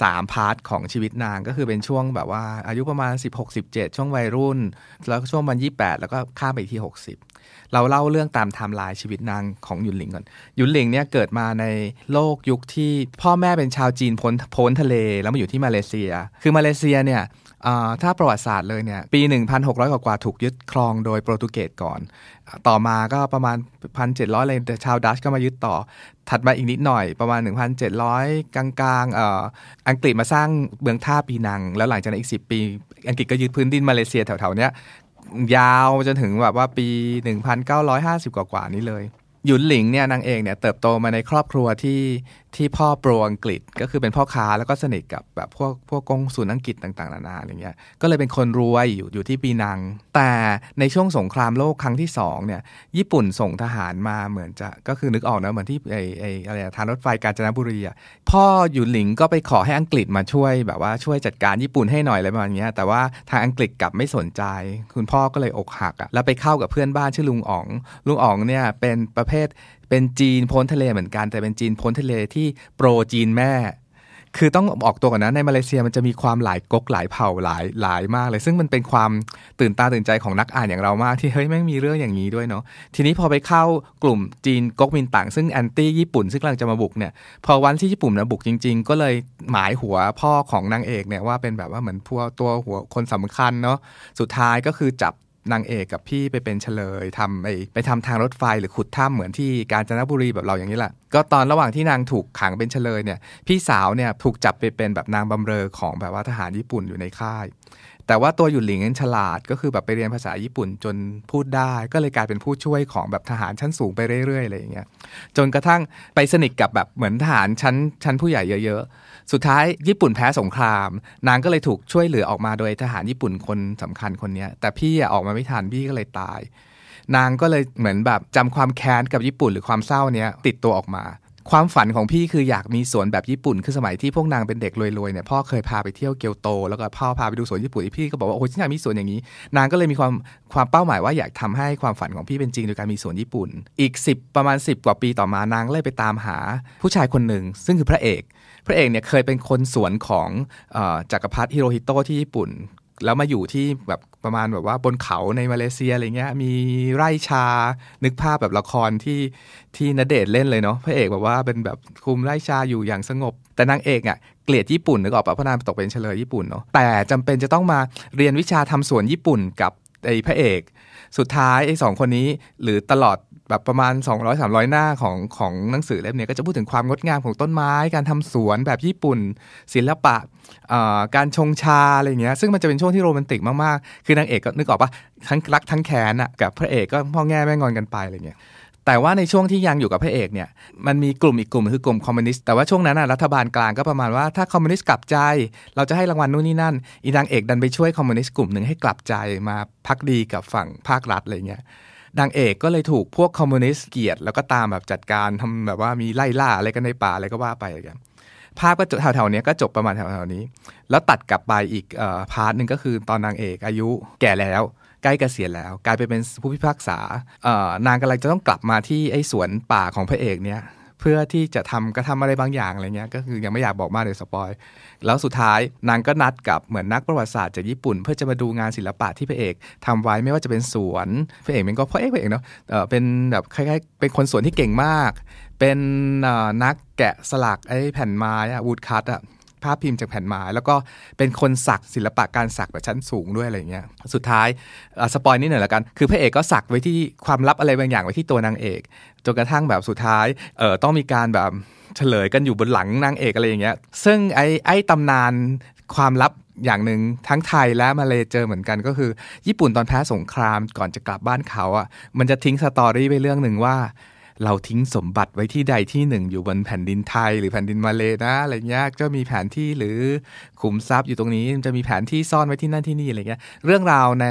3 พาร์ทของชีวิตนางก็คือเป็นช่วงแบบว่า อายุประมาณ 16-17 ช่วงวัยรุ่น แล้วช่วงวัน 28 แล้วก็ข้ามไปที่ 60 เราเล่าเรื่องตามไทม์ไลน์ชีวิตนางของหยุนหลิงก่อนหยุนหลิงเนี่ยเกิดมาในโลกยุคที่พ่อแม่เป็นชาวจีนพ้นทะเลแล้วมาอยู่ที่มาเลเซีย คือมาเลเซียเนี่ยถ้าประวัติศาสตร์เลยเนี่ยปี 1,600 กว่ากว่าถูกยึดครองโดยโปรตุเกสก่อน ต่อมาก็ประมาณ 1,700 เลยชาวดัชก็มายึดต่อ ถัดมาอีกนิดหน่อยประมาณ 1,700 กลางๆออังกฤษมาสร้างเมืองท่าปีนัง แล้วหลังจากนั้นอีก 10 ปี อังกฤษก็ยึดพื้นดินมาเลเซียแถวๆนี้ยยาวจนถึงแบบว่าปี 1,950 กว่าๆนี้เลยหยุนหลิงเนี่ยนางเอกเนี่ยเติบโตมาในครอบครัวที่ที่พ่อโปรอังกฤษก็คือเป็นพ่อค้าแล้วก็สนิทกับแบบพวกพวกกงสุนอังกฤษต่างๆ นานาอย่างเงี้ย ก็เลยเป็นคนรวยอยู่อยู่ที่ปีนัง แต่ในช่วงสงครามโลกครั้งที่สองเนี่ย ญี่ปุ่นส่งทหารมาเหมือนจะ ก็คือนึกออกนะเหมือนที่ไอไออะไรทางรถไฟกาญจนบุรีอ่ะพ่อหยุนหลิงก็ไปขอให้อังกฤษมาช่วยแบบว่าช่วยจัดการญี่ปุ่นให้หน่อยอะไรประมาณเนี้ย แต่ว่าทางอังกฤษกลับไม่สนใจ คุณพ่อก็เลยอกหักอ่ะ แล้วไปเข้ากับเพื่อนบ้านชื่อลุงอ๋อง ลุงอ๋องเนี่ยเป็นประเภทเป็นจีนพ้นทะเลเหมือนกันแต่เป็นจีนพ้นทะเลที่โปรจีนแม่ คือต้องออกตัวก่อนนะ ในมาเลเซียมันจะมีความหลายก๊กหลายเผ่าหลายหลายมากเลยซึ่งมันเป็นความตื่นตาตื่นใจของนักอ่านอย่างเรามาก ที่ เฮ้ยแม่งมีเรื่องอย่างนี้ด้วยเนาะทีนี้พอไปเข้ากลุ่มจีนก๊กมินตั๋งซึ่งแอนตี้ญี่ปุ่นซึ่งกำลังจะมาบุกเนี่ยพอวันที่ญี่ปุ่นนาบุกจริง ๆ ก็เลยหมายหัวพ่อของนางเอกเนี่ยว่าเป็นแบบว่าเหมือนพวกตัวหัวคนสำคัญเนาะสุดท้ายก็คือจับนางเอกกับพี่ไปเป็นเฉลยทำไปไปทำทางรถไฟหรือขุดถ้ำเหมือนที่กาญจนบุรีแบบเราอย่างนี้แหละ ก็ตอนระหว่างที่นางถูกขังเป็นเฉลยเนี่ยพี่สาวเนี่ยถูกจับไปเป็นแบบนางบำเรอของแบบว่าทหารญี่ปุ่นอยู่ในค่าย แต่ว่าตัวหยุ่หลิงนั้นฉลาด ก็คือแบบไปเรียนภาษาญี่ปุ่นจนพูดได้ก็เลยกลายเป็นผู้ช่วยของแบบทหารชั้นสูงไปเรื่อยๆอะไรอย่างเงี้ยจนกระทั่งไปสนิทกับแบบเหมือนทหารชั้นชั้นผู้ใหญ่เยอะ ๆสุดท้ายญี่ปุ่นแพ้สงคราม นางก็เลยถูกช่วยเหลือออกมาโดยทหารญี่ปุ่นคนสำคัญคนนี้แต่พี่ออกมาไม่ทันพี่ก็เลยตาย นางก็เลยเหมือนแบบจำความแค้นกับญี่ปุ่นหรือความเศร้าเนี้ยติดตัวออกมา ความฝันของพี่คืออยากมีสวนแบบญี่ปุ่นคือสมัยที่พวกนางเป็นเด็กรวยๆเนี่ยพ่อเคยพาไปเที่ยวเกียวโต แล้วก็พ่อพาไปดูสวนญี่ปุ่น พี่ก็บอกว่าโอ้ยฉันอยากมีสวนอย่างนี้ นางก็เลยมีความความเป้าหมายว่าอยากทำให้ความฝันของพี่เป็นจริงโดยการมีสวนญี่ปุ่นอีก 10 ประมาณ 10 กว่าปีต่อมานางเลยไปตามหาผู้ชายคนหนึ่งซึ่งคือพระเอกพระเอกเนี่ยเคยเป็นคนสวนของจักรพรรดิฮิโรฮิโตที่ญี่ปุ่น แล้วมาอยู่ที่แบบประมาณแบบว่าบนเขาในมาเลเซียอะไรเงี้ยมีไร่ชานึกภาพแบบละครที่ที่นเดชเล่นเลยเนาะพระเอกแบบว่าเป็นแบบคุมไร่ชาอยู่อย่างสงบ แต่นางเอกอะ่ะเกลียดญี่ปุ่นนึกออกปะพระนางตกเป็นเฉลยญี่ปุ่นเนาะแต่จำเป็นจะต้องมาเรียนวิชาทำสวนญี่ปุ่นกับไอ้พระเอกสุดท้ายไอ้สองคนนี้หรือตลอดแบบประมาณ200-300 หน้าของของหนังสือเล่มนี้ก็จะพูดถึงความงดงามของต้นไม้การทำสวนแบบญี่ปุ่น ศิลปะการชงชาอะไรเงี้ยซึ่งมันจะเป็นช่วงที่โรแมนติกมาก ๆ คือนางเอกก็นึกออกปะทั้งรักทั้งแค้นอ่ะกับพระเอกก็พ่อแง่แม่งอนกันไปอะไรเงี้ยแต่ว่าในช่วงที่ยังอยู่กับพระเอกเนี่ยมันมีกลุ่มอีกกลุ่มคือกลุ่มคอมมิวนิสต์แต่ว่าช่วงนั้นรัฐบาลกลางก็ประมาณว่าถ้าคอมมิวนิสต์กลับใจ เราจะให้รางวัลนู่นนี่นั่น อีนางเอกดันไปช่วยคอมมิวนิสต์กลุ่มหนึ่งให้กลับใจมาพักดีกับฝั่งภาครัฐอะไรเงี้ยนางเอกก็เลยถูกพวกคอมมิวนิสต์เกียดแล้วก็ตามแบบจัดการทำแบบว่ามีไล่ล่า อะไรกันในป่าอะไรก็ว่าไปอกันภาพก็จบแถวๆนี้ก็จบประมาณแถวๆนี้ แล้วตัดกลับไปอีกพาร์ทหนึ่งก็คือ ตอนนางเอกอายุแก่แล้ว ใกล้เกษียณแล้วกลายไปเป็นผู้พิพากษา นางกำลังจะต้องกลับมาที่ไอ้สวนป่าของพระเอกเนี่ยเพื่อที่จะทำกระทำอะไรบางอย่างอะไรเงี้ยก็คือ ยังไม่อยากบอกมากเลยสปอยแล้วสุดท้ายนางก็นัดกับเหมือนนักประวัติศาสตร์จากญี่ปุ่นเพื่อจะมาดูงานศิลปะที่พระเอก ทำไว้ไม่ว่าจะเป็นสวนพระเอกเป็นก็พระเอกพระเอกเนาะเป็นแบบคล้ายๆเป็นคนสวนที่เก่งมาก เป็นนักแกะสลักไอ้แผ่นไม้อะวูดคัตอะภาพพิมพ์จากแผ่นไม้แล้วก็เป็นคนสักศิลปะการสักแบบชั้นสูงด้วยอะไรเงี้ยสุดท้ายสปอยนิดหน่อยละกันคือพระเอกก็สักไว้ที่ความลับอะไรบางอย่างไว้ที่ตัวนางเอกจนกระทั่งแบบสุดท้ายเออต้องมีการแบบเฉลยกันอยู่บนหลังนางเอกอะไรอย่างเงี้ยซึ่งไอ้ไอ้ตำนานความลับอย่างหนึ่งทั้งไทยและมาเลเจอเหมือนกันก็คือ ญี่ปุ่นตอนแพ้สงครามก่อนจะกลับบ้านเขาอ่ะมันจะทิ้งสตอรี่ไปเรื่องหนึ่งว่าเราทิ้งสมบัติไว้ที่ใดที่หนึ่งอยู่บนแผ่นดินไทยหรือแผ่นดินมาเลนะอะไรเงี้ยก็มีแผนที่หรือขุมทรัพย์อยู่ตรงนี้จะมีแผนที่ซ่อนไว้ที่นั่นที่นี่อะไรเงี้ยเรื่องราวใน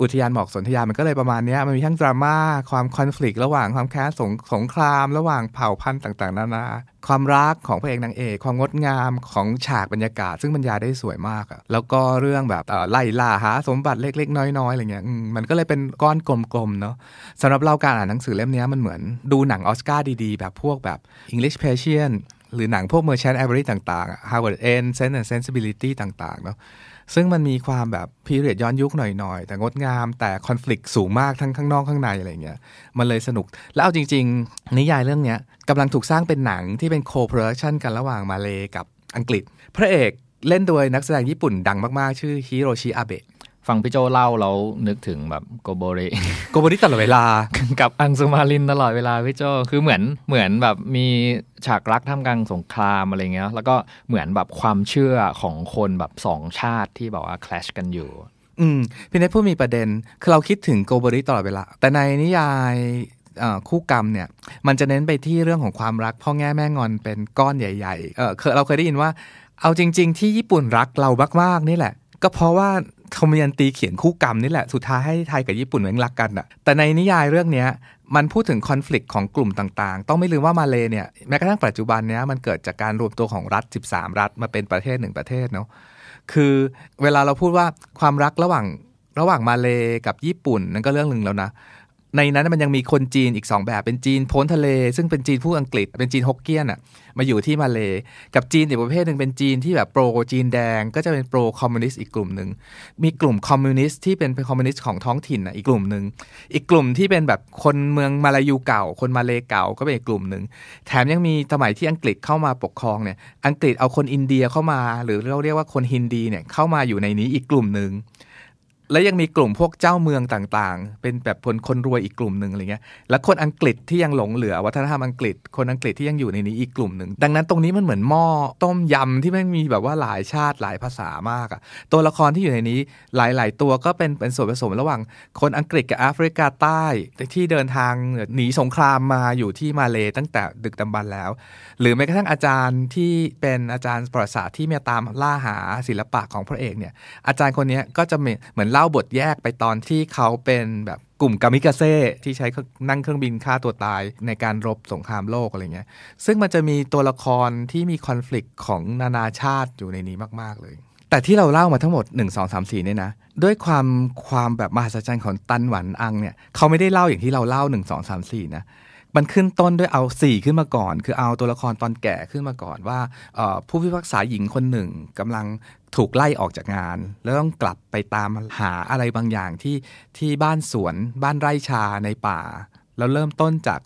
อุทยานหมอกสนธยามันก็เลยประมาณนี้มันมีทั้งดราม่าความคอนฟ l i c t ระหว่างความแค้นสงสงครามระหว่างเผ่าพันธุ์ต่างๆนานาความรักของพระเอกนางเอกความงดงามของฉากบรรยากาศ ซึ่งบรรยายได้สวยมากอะแล้วก็เรื่องแบบไล่ล่าหา สมบัติเล็กๆ น้อยๆอะไรเงี้ยมันก็เลยเป็นก้อนกลมๆเนาะสำหรับเราการอ่านหนังสือเล่มนี้ มันเหมือนดูหนังออสการ์ดีๆ แบบพวกแบบ English Patient หรือหนังพวก Merchant Ivory ต่างๆ Harvard End Sense and Sensibility ต่าง ๆเนาะซึ่งมันมีความแบบพีเรียดย้อนยุคหน่อยๆ แต่งดงามแต่คอน FLICT สูงมาก ทั้งข้างนอกข้างในอะไรเงี้ยมันเลยสนุก แล้วเอาจริงๆ นิยายเรื่องเนี้ยกำลังถูกสร้างเป็นหนังที่เป็นโคโปรดักชันกันระหว่างมาเลกับอังกฤษ พระเอกเล่นโดยนักแสดงญี่ปุ่นดังมากๆชื่อฮิโรชิอาเบะฟังพี่โจเล่าเรานึกถึงแบบโกโบริ โกโบริตลอดเวลากับอังสุมาลินตลอดเวลาพี่โจคือเหมือนเหมือนแบบมีฉากรักท่ามกลางสงครามอะไรเงี้ยแล้วก็เหมือนแบบความเชื่อของคนแบบสองชาติที่บอกว่าคลาชกันอยู่ อืมพี่เนทพูดมีประเด็นคือเราคิดถึงโกโบริ ตลอดเวลา แต่ในนิยายคู่กรรมเนี่ยมันจะเน้นไปที่เรื่องของความรักพ่อแง่แม่งอนเป็นก้อนใหญ่ๆเออเราเคยได้ยินว่า เอาจริง ๆที่ญี่ปุ่นรักเรามากๆนี่แหละ ก็เพราะว่าคอมเมนตีเขียนคู่กรรมนี่แหละ สุดท้ายให้ไทยกับญี่ปุ่นเหมือนรักกันอะแต่ในนิยายเรื่องนี้มันพูดถึงคอน FLICT ของกลุ่มต่างๆ ต้องไม่ลืมว่ามาเลเนี่ย แม้กระทั่งปัจจุบันเนี้ยมันเกิดจากการรวมตัวของรัฐ 13 รัฐมาเป็นประเทศหนึ่งประเทศเนาะคือเวลาเราพูดว่าความรักระหว่างระหว่างมาเลกับญี่ปุ่นนั่นก็เรื่องหนึ่งแล้วนะในนั้นมันยังมีคนจีนอีก 2 แบบเป็นจีนพ้นทะเล ซึ่งเป็นจีนผู้อังกฤษเป็นจีนฮกเกี้ยนอ่ะมาอยู่ที่มาเลกับจีนอีกประเภทหนึ่งเป็นจีนที่แบบโปรจีนแดงก็จะเป็นโปรคอมมิวนิสต์อีกกลุ่มหนึ่งมีกลุ่มคอมมิวนิสต์ที่เป็นคอมมิวนิสต์ของท้องถิ่นอ่ะอีกกลุ่มหนึ่งอีกกลุ่มที่เป็นแบบคนเมืองมาลายูเก่า คนมาเลเก่าก็เป็นอีกกลุ่มหนึ่งแถมยังมีสมัยที่อังกฤษเข้ามาปกครองเนี่ยอังกฤษเอาคนอินเดียเข้ามา หรือเราเรียกว่าคนฮินดีเนี่ยเข้ามาอยู่ในนี้อีกกลุ่มหนึ่งและยังมีกลุ่มพวกเจ้าเมืองต่าง ๆ เป็นแบบคนคนรวยอีกกลุ่มหนึ่งอะไรเงี้ย แล้วคนอังกฤษที่ยังหลงเหลือวัฒนธรรมอังกฤษ คนอังกฤษที่ยังอยู่ในนี้อีกกลุ่มหนึ่ง ดังนั้นตรงนี้มันเหมือนหม้อต้มยำที่มันมีแบบว่าหลายชาติหลายภาษามากอะ่ะตัวละครที่อยู่ในนี้หลาย ๆ ตัวก็เป็นเป็นส่วนผสมระหว่างคนอังกฤษกับแอฟริกาใต้ ที่เดินทางหนีสงครามมาอยู่ที่มาเลตั้งแต่ดึกดำบรรแล้ว หรือแม้กระทั่งอาจารย์ที่เป็นอาจารย์ประวัติศาสตร์ที่มาตามล่าหาศิลปะของพระเอกเนี่ย อาจารย์คนนี้ก็จะเหมือนเล่าล่าบทแยกไปตอนที่เขาเป็นแบบกลุ่มกามิกาเซ่ที่ใช้นั่งเครื่องบินฆ่าตัวตายในการรบสงครามโลกอะไรเงี้ยซึ่งมันจะมีตัวละครที่มีคอน FLICT ของนานาชาติอยู่ในนี้มาก ๆ เลย แต่ที่เราเล่ามาทั้งหมด 1 2 3 4เนี่ยนะ ด้วยความความแบบ มหัศจรรย์ของตันหวันอังเนี่ยเขาไม่ได้เล่าอย่างที่เราเล่า 1 2 3 4 นะมันขึ้นต้นด้วยเอาสี่ขึ้นมาก่อน คือเอาตัวละครตอนแก่ขึ้นมาก่อนว่าผู้พิพากษาหญิงคนหนึ่งกำลังถูกไล่ออกจากงาน แล้วต้องกลับไปตามหาอะไรบางอย่างที่ที่บ้านสวนบ้านไร่ชาในป่า แล้วเริ่มต้นจาก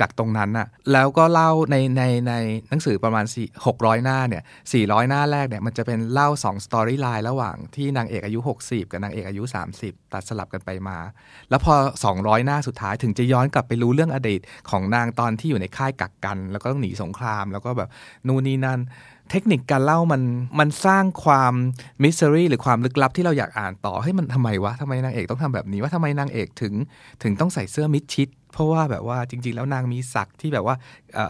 จากตรงนั้นน่ะ แล้วก็เล่าในในในหนังสือประมาณ4 600 หน้าเนี่ย400 หน้าแรกเนี่ยมันจะเป็นเล่า2สตอรี่ไลน์ระหว่างที่นางเอกอายุ 60 กับนางเอกอายุ 30 ตัดสลับกันไปมา แล้วพอ 200 หน้าสุดท้ายถึงจะย้อนกลับไปรู้เรื่องอดีตของนางตอนที่อยู่ในค่ายกักกัน แล้วก็ต้องหนีสงคราม แล้วก็แบบ นู่นนี่นั่นเทคนิคการเล่ามันมันสร้างความมิสซิรี่หรือความลึกลับที่เราอยากอ่านต่อให้มันทำไมวะทำไมนางเอกต้องทำแบบนี้ว่าทำไมนางเอกถึง ถึงต้องใส่เสื้อมิดชิด เพราะว่าแบบว่าจริงๆ แล้วนางมีศักดิ์ที่แบบว่า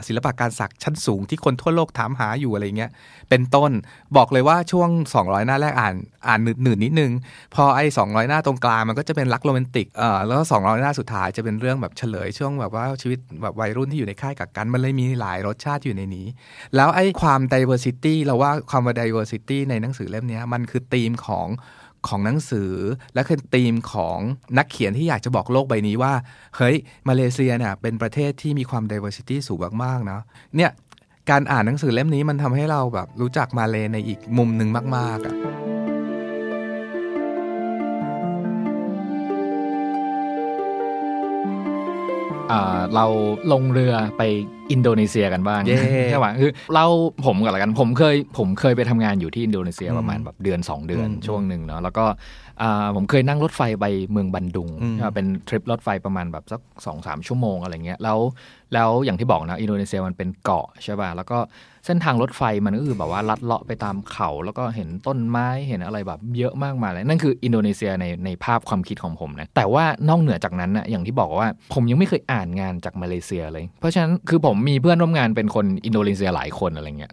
ศิลปะการศักดิ์ชั้นสูงที่คนทั่วโลกถามหาอยู่อะไรเงี้ยเป็นต้นบอกเลยว่าช่วง 200 หน้าแรกอ่านอ่านหนืดหนิดนึงพอไอ้ 200 หน้าตรงกลางมันก็จะเป็นรักโรแมนติกเอ่อแล้วงร200 หน้าสุดท้ายจะเป็นเรื่องแบบเฉลยช่วงแบบว่าชีวิตแบบวัยรุ่นที่อยู่ในค่ายกักกัน มันเลยมีหลายรสชาติอยู่ในนี้ แล้วไอ้ความไดเวอร์ diversity เราว่าความว่า diversity ในหนังสือเล่มนี้มันคือธีมของของหนังสือและคือธีมของนักเขียนที่อยากจะบอกโลกใบนี้ว่าเฮ้ยมาเลเซียเนี่ยเป็นประเทศที่มีความ diversity สูงมากๆเนาะเนี่ยการอ่านหนังสือเล่มนี้มันทำให้เราแบบรู้จักมาเลในอีกมุมหนึ่งมากๆอะ่ะเราลงเรือไปอินโดนีเซียกันบ้างใช่ไหมคือเราผมก่อนละกัน ผมเคยผมเคยไปทำงานอยู่ที่อินโดนีเซียประมาณแบบเดือน 2 เดือนช่วงหนึ่งเนาะ แล้วก็ผมเคยนั่งรถไฟไปเมืองบันดุง เป็นทริปรถไฟประมาณแบบสักสองสามชั่วโมงอะไรเงี้ย แล้วแล้วอย่างที่บอกนะอินโดนีเซียมันเป็นเกาะใช่ป่ะ แล้วก็เส้นทางรถไฟมันก็คือแบบว่าลัดเลาะไปตามเขาแล้วก็เห็นต้นไม้เห็นอะไรแบบเยอะมากมายเลย นั่นคืออินโดนีเซียในในภาพความคิดของผมนะแต่ว่านอกเหนือจากนั้นนะอย่างที่บอกว่าผมยังไม่เคยอ่านงานจาก มาเลเซียเลย เพราะฉะนั้นคือผมมีเพื่อนร่วมงานเป็นคนอินโดนีเซียหลายคนอะไรเงี้ย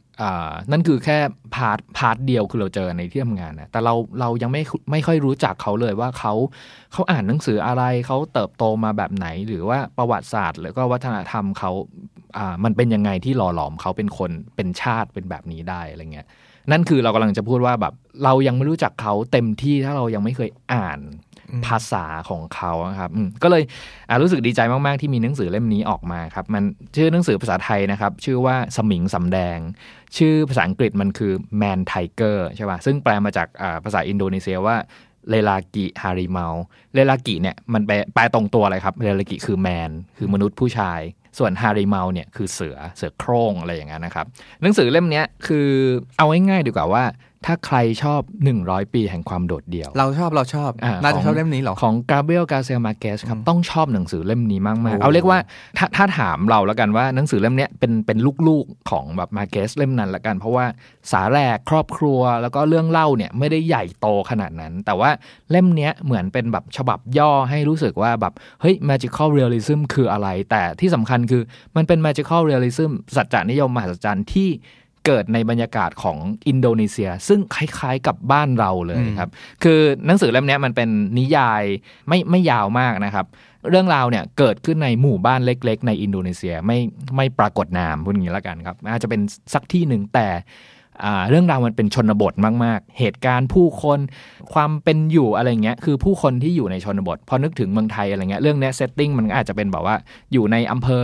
นั่นคือแค่พาร์ทพาร์ทเดียวคือเราเจอในที่ทำงานนะแต่เราเรายังไม่ไม่ค่อยรู้จักเขาเลยว่า เขาเขาอ่านหนังสืออะไรเขาเติบโตมาแบบไหน หรือว่าประวัติศาสตร์หรือก็วัฒนธรรมเขาอ่ามันเป็นยังไงที่หล่อหลอมเขาเป็นคนเป็นชาติเป็นแบบนี้ได้อะไรเงี้ยนั่นคือเรากำลังจะพูดว่าแบบเรายังไม่รู้จักเขาเต็มที่ถ้าเรายังไม่เคยอ่านภาษาของเขาครับก็เลยรู้สึกดีใจมาก ๆ ที่มีหนังสือเล่มนี้ออกมาครับ มันชื่อหนังสือภาษาไทยนะครับ ชื่อว่าสมิงสำแดง ชื่อภาษาอังกฤษมันคือ Man Tiger ใช่ป่ะซึ่งแปลมาจากภาษาอินโดนีเซียว่าเลลากิฮาริเมาเลลากิเนี่ยมันแปลตรงตัวเลยครับเลลากิคือแมน คือมนุษย์ผู้ชาย ส่วนฮาริเมาเนี่ยคือเสือเสือโคร่งอะไรอย่างเงี้นนะครับหนังสือเล่มนี้คือเอาง่าย ๆ ดีกว่าว่าถ้าใครชอบ 100 ปีแห่งความโดดเดี่ยว เราชอบเราชอบอน่าจะชอบเล่มนี้หรอของกาเบรียลกาเซียมาเกสครับต้องชอบหนังสือเล่มนี้มาก ๆ เอาเรียกว่าถ้าถ้าถามเราแล้วกันว่า หนังสือเล่มนี้เป็นเป็นลูก ๆ ของแบบมาเกสเล่มนั้นละกัน เพราะว่าสาแรก ครอบครัว แล้วก็เรื่องเล่าเนี่ย ไม่ได้ใหญ่โตขนาดนั้น แต่ว่าเล่มนี้เหมือนเป็นแบบฉบับย่อให้รู้สึกว่าแบบเฮ้ยมาจิคอลเรียลลิซึมคืออะไร แต่ที่สำคัญคือมันเป็นมาจิคอลเรียลลิซึมสัจจานิยมมหัศจรรย์ที่เกิดในบรรยากาศของอินโดนีเซีย ซึ่งคล้ายๆ กับบ้านเราเลยครับ คือหนังสือเล่มนี้มันเป็นนิยายไม่ไม่ยาวมากนะครับ เรื่องราวเนี่ยเกิดขึ้นในหมู่บ้านเล็กๆในอินโดนีเซียไม่ไม่ปรากฏนามพูดอย่างนี้ละกันครับ อาจจะเป็นสักที่หนึ่งแต่เรื่องราวมันเป็นชนบทมาก ๆ เหตุการณ์ผู้คนความเป็นอยู่อะไรเงี้ยคือผู้คนที่อยู่ในชนบท พอนึกถึงเมืองไทยอะไรเงี้ยเรื่องเนี้ยเซตติ้งมันอาจจะเป็นแบบว่าอยู่ในอำเภอ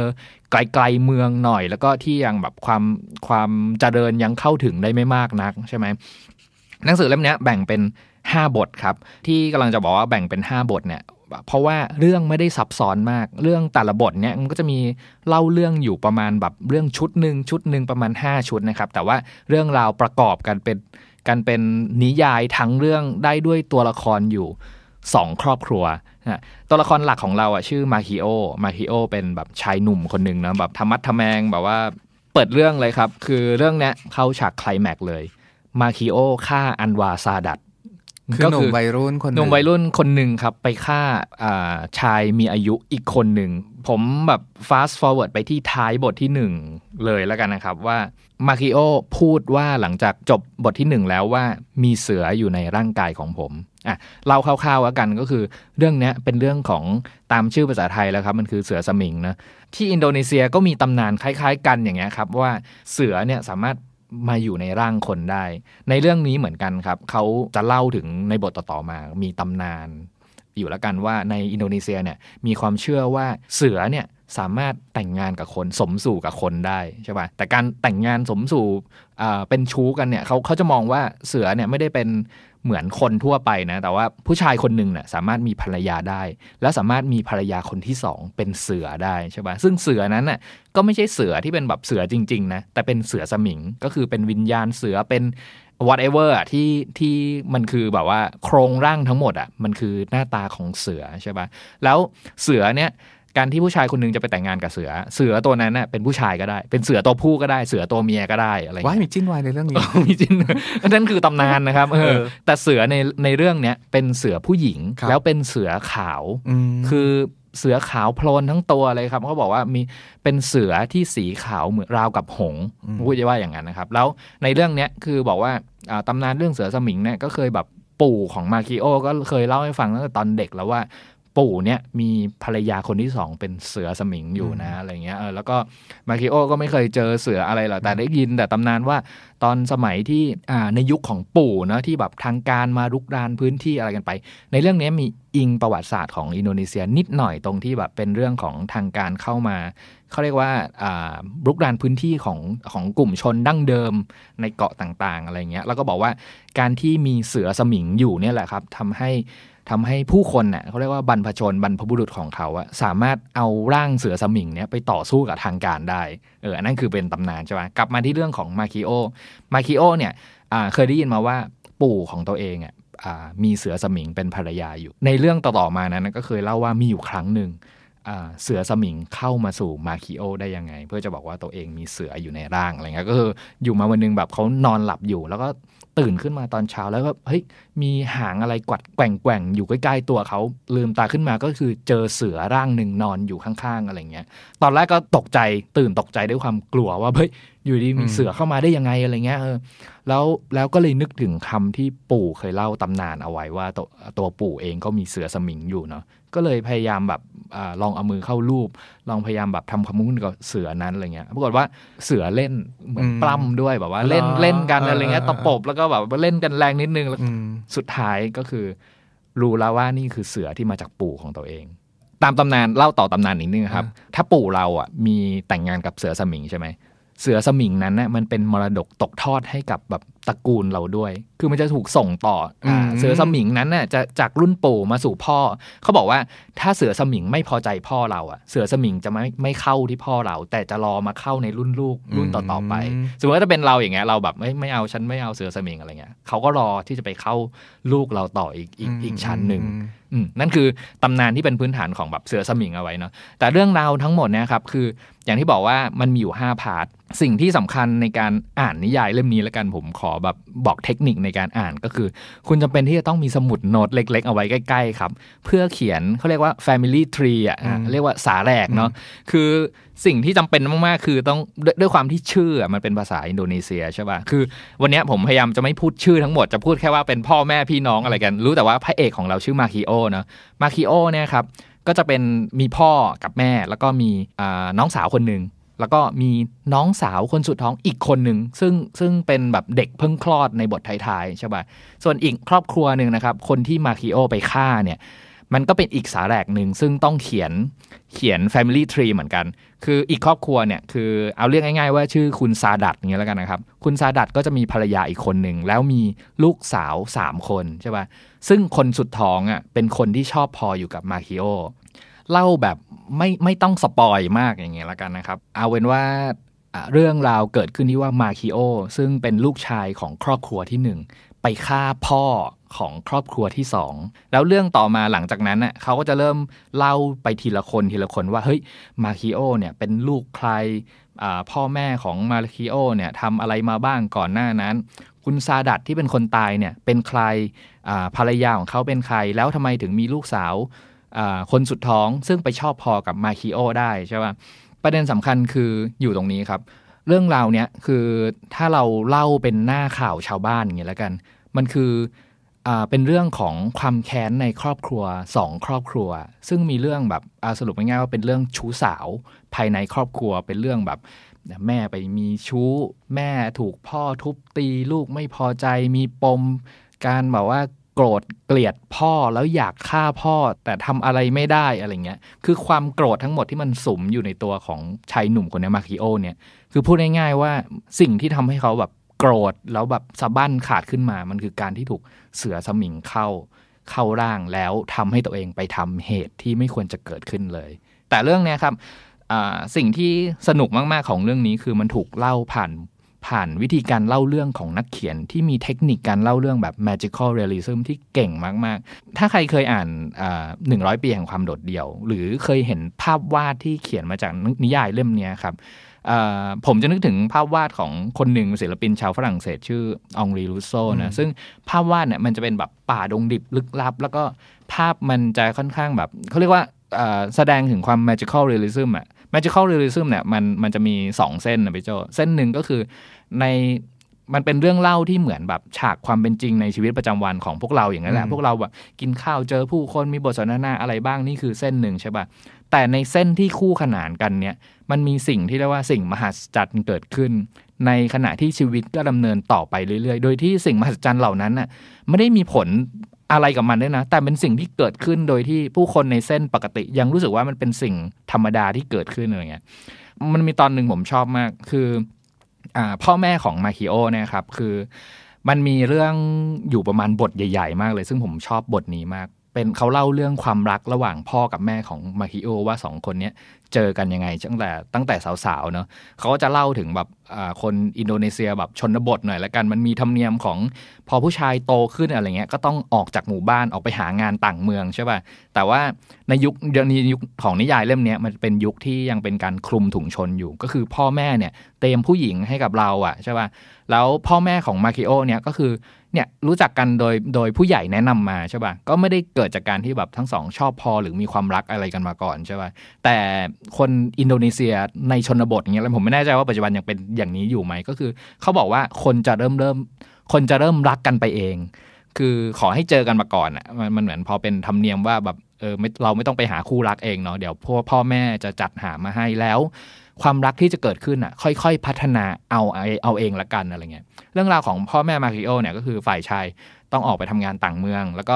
ไกลๆเมืองหน่อย แล้วก็ที่ยังแบบความความเจริญยังเข้าถึงได้ไม่มากนักใช่ไหมหนังสือเล่มนี้แบ่งเป็น 5 บทครับที่กำลังจะบอกว่าแบ่งเป็น 5 บทเนี่ยเพราะว่าเรื่องไม่ได้ซับซ้อนมาก เรื่องแต่ละบทเนี่ยมันก็จะมีเล่าเรื่องอยู่ประมาณแบบเรื่องชุดหนึ่งชุดหนึ่งประมาณ5 ชุดนะครับแต่ว่าเรื่องราวประกอบกันเป็นกันเป็นนิยายทั้งเรื่องได้ด้วยตัวละครอยู่ 2 ครอบครัวนะตัวละครหลักของเราอ่ะชื่อมาคิโอมาคิโอเป็นแบบชายหนุ่มคนหนึ่งนะแบบธรรมัดทแมง แบบว่าเปิดเรื่องเลยครับคือเรื่องเนี้ยเข้าฉากไคลแม็กเลยมาคิโอฆ่าอันวาซาดัตก็คือหนุ่มวัยรุ่นคนหนุ่มวัยรุ่นคนหนึ่งครับไปฆ่าชายมีอายุอีกคนหนึ่ง ผมแบบฟาสต์ฟอร์เวิร์ดไปที่ท้ายบทที่หนึ่งเลยแล้วกันนะครับว่ามาคิโอพูดว่าหลังจากจบบทที่หนึ่งแล้วว่ามีเสืออยู่ในร่างกายของผมอ่ะเล่าคร่าวๆแล้วกันก็คือเรื่องนี้เป็นเรื่องของตามชื่อภาษาไทยแล้วครับ มันคือเสือสมิงนะที่อินโดนีเซียก็มีตำนานคล้ายๆ กันอย่างเงี้ยครับว่าเสือเนี่ยสามารถมาอยู่ในร่างคนได้ ในเรื่องนี้เหมือนกันครับเขาจะเล่าถึงในบทต่อ ๆ มา มีตำนาน อยู่แล้วกันว่าในอินโดนีเซียเนี่ยมีความเชื่อว่าเสือเนี่ย สามารถแต่งงานกับคนสมสู่กับคนได้ใช่ป่ะแต่การแต่งงานสมสู่เป็นชู้กันเนี่ยเขาเขาจะมองว่าเสือเนี่ยไม่ได้เป็นเหมือนคนทั่วไปนะแต่ว่าผู้ชายคนหนึ่งเนะ่ยสามารถมีภรรยาได้ แล้วสามารถมีภรรยาคนที่สองเป็นเสือได้ใช่ปะ่ะซึ่งเสือนั้นนะ่ะก็ไม่ใช่เสือที่เป็นแบบเสือจริงๆนะแต่เป็นเสือสมิงก็คือเป็นวิญญาณเสือเป็น whatever ที่ที่มันคือแบบว่าโครงร่างทั้งหมดอ่ะมันคือหน้าตาของเสือใช่ปะ่ะแล้วเสือเนี่ยการที่ผู้ชายคนนึงจะไปแต่งงานกับเสือ เสือตัวนั้นเน่ะเป็นผู้ชายก็ได้ เป็นเสือตัวผู้ก็ได้ เสือตัวเมียก็ได้อะไร ว้ามีจิ้นวายในเรื่องนี้ มีจิ้นนั่นคือตำนานนะครับเออ แต่เสือในในเรื่องเนี้ยเป็นเสือผู้หญิง แล้วเป็นเสือขาว คือเสือขาวโพลนทั้งตัวเลยครับเขาบอกว่ามีเป็นเสือที่สีขาวเหมือนราวกับหงพูดจะว่าอย่างนั้นนะครับ แล้วในเรื่องเนี้ยคือบอกว่า ตำนานเรื่องเสือสมิงเนี่ยก็เคยแบบปู่ของมาคิโอ ก็เคยเล่าให้ฟังตั้งแต่ตอนเด็กแล้วว่าปู่เนี่ยมีภรรยาคนที่สองเป็นเสือสมิงอยู่นะอะไรเงี้ยเออแล้วก็มาคิโอก็ไม่เคยเจอเสืออะไรหรอกแต่ได้ยินแต่ตำนานว่าตอนสมัยที่อ่าในยุคของปู่เนาะที่แบบทางการมารุกรานพื้นที่อะไรกันไป ในเรื่องนี้มีอิงประวัติศาสตร์ของอินโดนีเซียนิดหน่อยตรงที่แบบเป็นเรื่องของทางการเข้ามาเขาเรียกว่ารุกรานพื้นที่ของของกลุ่มชนดั้งเดิมในเกาะต่าง ๆอะไรเงี้ย แล้วก็บอกว่าการที่มีเสือสมิงอยู่เนี่ยแหละครับทำให้ทำให้ผู้คนเน่ยเขาเรียกว่าบรรพชนบรรพบุรุษของเขาอะสามารถเอาร่างเสือสมิงเนี่ยไปต่อสู้กับทางการได้เอออันนั้นคือเป็นตำนานใช่ไหมกลับมาที่เรื่องของมาคิโอมาคิโอเนี่ยเคยได้ยินมาว่าปู่ของตัวเองอะมีเสือสมิงเป็นภรรยาอยู่ ในเรื่องต่อ ๆ มานั้นก็เคยเล่าว่ามีอยู่ครั้งหนึ่งเสือสมิงเข้ามาสู่มาคิโอได้ยังไง เพื่อจะบอกว่าตัวเองมีเสืออยู่ในร่างอะไรเงี้ยก็คืออยู่มาวันนึงแบบเขานอนหลับอยู่ แล้วก็ตื่นขึ้นมาตอนเช้าแล้วก็เฮ้ย มีหางอะไรกวัดแกว่งแกว่งอยู่ใกล้ๆตัวเขาลืมตาขึ้นมาก็คือเจอเสือร่างหนึ่งนอนอยู่ข้างๆอะไรเงี้ยตอนแรกก็ตกใจตื่นตกใจด้วยความกลัวว่าเฮ้ยอยู่ดีมีเสือเข้ามาได้ยังไงอะไรเงี้ยเออแล้วแล้วก็เลยนึกถึงคำที่ปู่เคยเล่าตำนานเอาไว้ว่าตัวตัวปู่เองก็มีเสือสมิงอยู่เนาะก็เลยพยายามแบบอลองเอามือเข้ารูปลองพยายามแบบทำความมุ่นกับเสือนั้นอะไรเงี้ยปรากฏว่าเสือเล่นเหมือนปล้ำด้วยแบบว่าเล่นเล่นกันอะไรเงี้ยตบปบแล้วก็แบบเล่นกันแรงนิดนึงแล้วสุดท้ายก็คือรู้แล้วว่านี่คือเสือที่มาจากปู่ของตัวเอง ตามตำนานเล่าต่อตำนานนิดนึงครับถ้าปู่เราอ่ะมีแต่งงานกับเสือสมิงใช่ไหมเสือสมิงนั้นนะมันเป็นมรดกตกทอดให้กับแบบตระกูลเราด้วย คือมันจะถูกส่งต่ออเสือสมิงนั้นน่ะจะจากรุ่นปู่มาสู่พ่อ เขาบอกว่าถ้าเสือสมิงไม่พอใจพ่อเราอ่ะเสือสมิงจะไม่ไม่เข้าที่พ่อเรา แต่จะรอมาเข้าในรุ่นลูกรุ่นต่อๆไป สมมติว่าถ้าเป็นเราอย่างเงี้ยเราแบบไม่ไม่เอาฉันไม่เอาเสือสมิงอะไรเงี้ยเขาก็รอที่จะไปเข้าลูกเราต่ออีกอีกอีกชั้นหนึ่งนั่นคือ ตำนานที่เป็นพื้นฐานของแบบเสือสมิงเอาไว้เนาะ แต่เรื่องราวทั้งหมดเนี่ยครับคือ อย่างที่บอกว่ามันมีอยู่ 5 พาร์ท สิ่งที่สำคัญในการอ่านนิยายเล่มนี้และกันผมขอแบบบอกเทคนิคในการอ่านก็คือ คุณจำเป็นที่จะต้องมีสมุดโน้ตเล็กๆเอาไว้ใกล้ ๆครับ เพื่อเขียนเขาเรียกว่า family tree อ่ะเรียกว่าสาแรกเนาะคือสิ่งที่จำเป็นมากๆ คือต้องด้วยความที่ชื่อมันเป็นภาษาอินโดนีเซียใช่ป่ะ คือวันนี้ผมพยายามจะไม่พูดชื่อทั้งหมดจะพูดแค่ว่าเป็นพ่อแม่พี่น้องอะไรกัน รู้แต่ว่าพระเอกของเราชื่อมาคิโอเนาะมาคิโอเนี่ยครับก็จะเป็นมีพ่อกับแม่แล้วก็มีน้องสาวคนหนึ่งแล้วก็มีน้องสาวคนสุดท้องอีกคนหนึ่ง ซึ่งซึ่งเป็นแบบเด็กเพิ่งคลอดในบทท้ายๆใช่ป่ะส่วนอีกครอบครัวหนึ่งนะครับ คนที่มาคิโอไปฆ่าเนี่ย มันก็เป็นอีกสาแหลกหนึ่ง ซึ่งต้องเขียนเขียน Family Tree เหมือนกัน คืออีกครอบครัวเนี่ยคือ เอาเรื่องง่ายๆว่าชื่อคุณซาดัตอย่างเงี้ยแล้วกันนะครับ คุณซาดัตก็จะมีภรรยาอีกคนหนึ่ง แล้วมีลูกสาว3คนใช่ป่ะซึ่งคนสุดท้องอ่ะเป็นคนที่ชอบพออยู่กับมาคิโอเล่าแบบไม่ไม่ต้องสปอยมากอย่างเงี้ยละกันนะครับเอาเป็นว่าเรื่องราวเกิดขึ้นที่ว่ามาคิโอซึ่งเป็นลูกชายของครอบครัวที่หนึ่งไปฆ่าพ่อของครอบครัวที่สองแล้วเรื่องต่อมาหลังจากนั้นน่ะเขาก็จะเริ่มเล่าไปทีละคนทีละคนว่าเฮ้ยมาคิโอเนี่ยเป็นลูกใครพ่อแม่ของมาคิโอเนี่ยทำอะไรมาบ้างก่อนหน้านั้น คุณซาดัตที่เป็นคนตายเนี่ยเป็นใครภรรยาของเขาเป็นใครแล้วทำไมถึงมีลูกสาวคนสุดท้องซึ่งไปชอบพอกับมาคิโอได้ใช่ป่ะประเด็นสำคัญคืออยู่ตรงนี้ครับ เรื่องราวเนี้ยคือถ้าเราเล่าเป็นหน้าข่าวชาวบ้านอย่างเงี้ยแล้วกัน มันคือเป็นเรื่องของความแค้นในครอบครัวสองครอบครัว ซึ่งมีเรื่องแบบสรุปง่ายๆว่าเป็นเรื่องชู้สาวภายในครอบครัวเป็นเรื่องแบบ แม่ไปมีชู้แม่ถูกพ่อทุบตีลูกไม่พอใจมีปมการแบบว่าโกรธเกลียดพ่อแล้วอยากฆ่าพ่อแต่ทำอะไรไม่ได้อะไรเงี้ยคือความโกรธทั้งหมดที่มันสุมอยู่ในตัวของชายหนุ่มคนนี้มาคิโอเนี่ยคือพูดง่ายๆว่าสิ่งที่ทำให้เขาแบบโกรธ แล้วแบบสะบั้นขาดขึ้นมา มันคือการที่ถูกเสือสมิงเข้าเข้าร่างแล้วทำให้ตัวเองไปทำเหตุที่ไม่ควรจะเกิดขึ้นเลย แต่เรื่องเนี้ยครับสิ่งที่สนุกมากๆ ของเรื่องนี้คือมันถูกเล่าผ่านผ่านวิธีการเล่าเรื่องของนักเขียนที่มีเทคนิคการเล่าเรื่องแบบ magical realism ที่เก่งมาก ๆ ถ้าใครเคยอ่านหนึ่งร้อยปี แห่งความโดดเดี่ยว หรือเคยเห็นภาพวาดที่เขียนมาจากนิยายเล่มนี้ครับผมจะนึกถึงภาพวาดของคนหนึ่งศิลปินชาวฝรั่งเศสชื่อองรีลูโซนะซึ่งภาพวาดเนี่ยมันจะเป็นแบบป่าดงดิบลึกลับ แล้วก็ภาพมันจะค่อนข้างแบบเขาเรียกว่าแสดงถึงความ magical realism อะจิคอลเรียลลิซึมเนี่ยมันมันจะมีสองเส้นนะพี่โจเส้นหนึ่งก็คือในมันเป็นเรื่องเล่าที่เหมือนแบบฉากความเป็นจริงในชีวิตประจำวันของพวกเราอย่างนั้นแหละพวกเราแบบกินข้าวเจอผู้คนมีบทสนทนาอะไรบ้างนี่คือเส้นหนึ่งใช่ปะ่ะ แต่ในเส้นที่คู่ขนานกันเนี่ย มันมีสิ่งที่เรียกว่าสิ่งมหัศจรรย์เกิดขึ้น ในขณะที่ชีวิตก็ดำเนินต่อไปเรื่อยๆ โดยที่สิ่งมหัศจรรย์เหล่านั้นน่ะไม่ได้มีผลอะไรกับมันด้วยนะ แต่เป็นสิ่งที่เกิดขึ้นโดยที่ผู้คนในเส้นปกติ ยังรู้สึกว่ามันเป็นสิ่งธรรมดาที่เกิดขึ้นอะไรเงี้ยมันมีตอนหนึ่งผมชอบมาก คืออพ่อแม่ของมาคิโอเนี่ยครับ คือมันมีเรื่องอยู่ประมาณบทใหญ่ๆ มากเลย ซึ่งผมชอบบทนี้มาก เป็นเขาเล่าเรื่องความรักระหว่างพ่อกับแม่ของมาคิโอว่าสองคนเนี้ยเจอกันยังไง ตั้งแต่ตั้งแต่สาวๆเนาะเขาก็จะเล่าถึงแบบคนอินโดนีเซียแบบชนบทหน่อยละกันมันมีธรรมเนียมของพอผู้ชายโตขึ้นอะไรเงี้ยก็ต้องออกจากหมู่บ้านออกไปหางานต่างเมืองใช่ป่ะแต่ว่าในยุคเดนียุคของนิยายเล่มนี้มันเป็นยุคที่ยังเป็นการคลุมถุงชนอยู่ ก็คือพ่อแม่เนี่ยเตรียมผู้หญิงให้กับเราอ่ะใช่ป่ะแล้วพ่อแม่ของมาคิโอเนี่ยก็คือเนี่ยรู้จักกันโดยโดยผู้ใหญ่แนะนำมาใช่ป่ะก็ไม่ได้เกิดจากการที่แบบทั้งสอง ชอบพอหรือมีความรักอะไรกันมาก่อนใช่ป่ะแต่คนอินโดนีเซียในชนบทเงี้ยแล้วผมไม่แน่ใจว่าปัจจุบันยังเป็นอย่างนี้อยู่ไหมก็คือเขาบอกว่าคนจะเริ่มเริ่มคนจะเริ่มรักกันไปเอง คือขอให้เจอกันมาก่อนอ่ะมันเหมือนพอเป็นธรรมเนียมว่าแบบเออเราไม่ต้องไปหาคู่รักเองเนาะเดี๋ยวพ่อพ่อแม่จะจัดหามาให้แล้วความรักที่จะเกิดขึ้นอ่ะ ค่อย ๆ พัฒนาเอาเอาเองละกันอะไรเงี้ย เรื่องราวของพ่อแม่มาริโอเนี่ยก็คือฝ่ายชายต้องออกไปทำงานต่างเมืองแล้วก็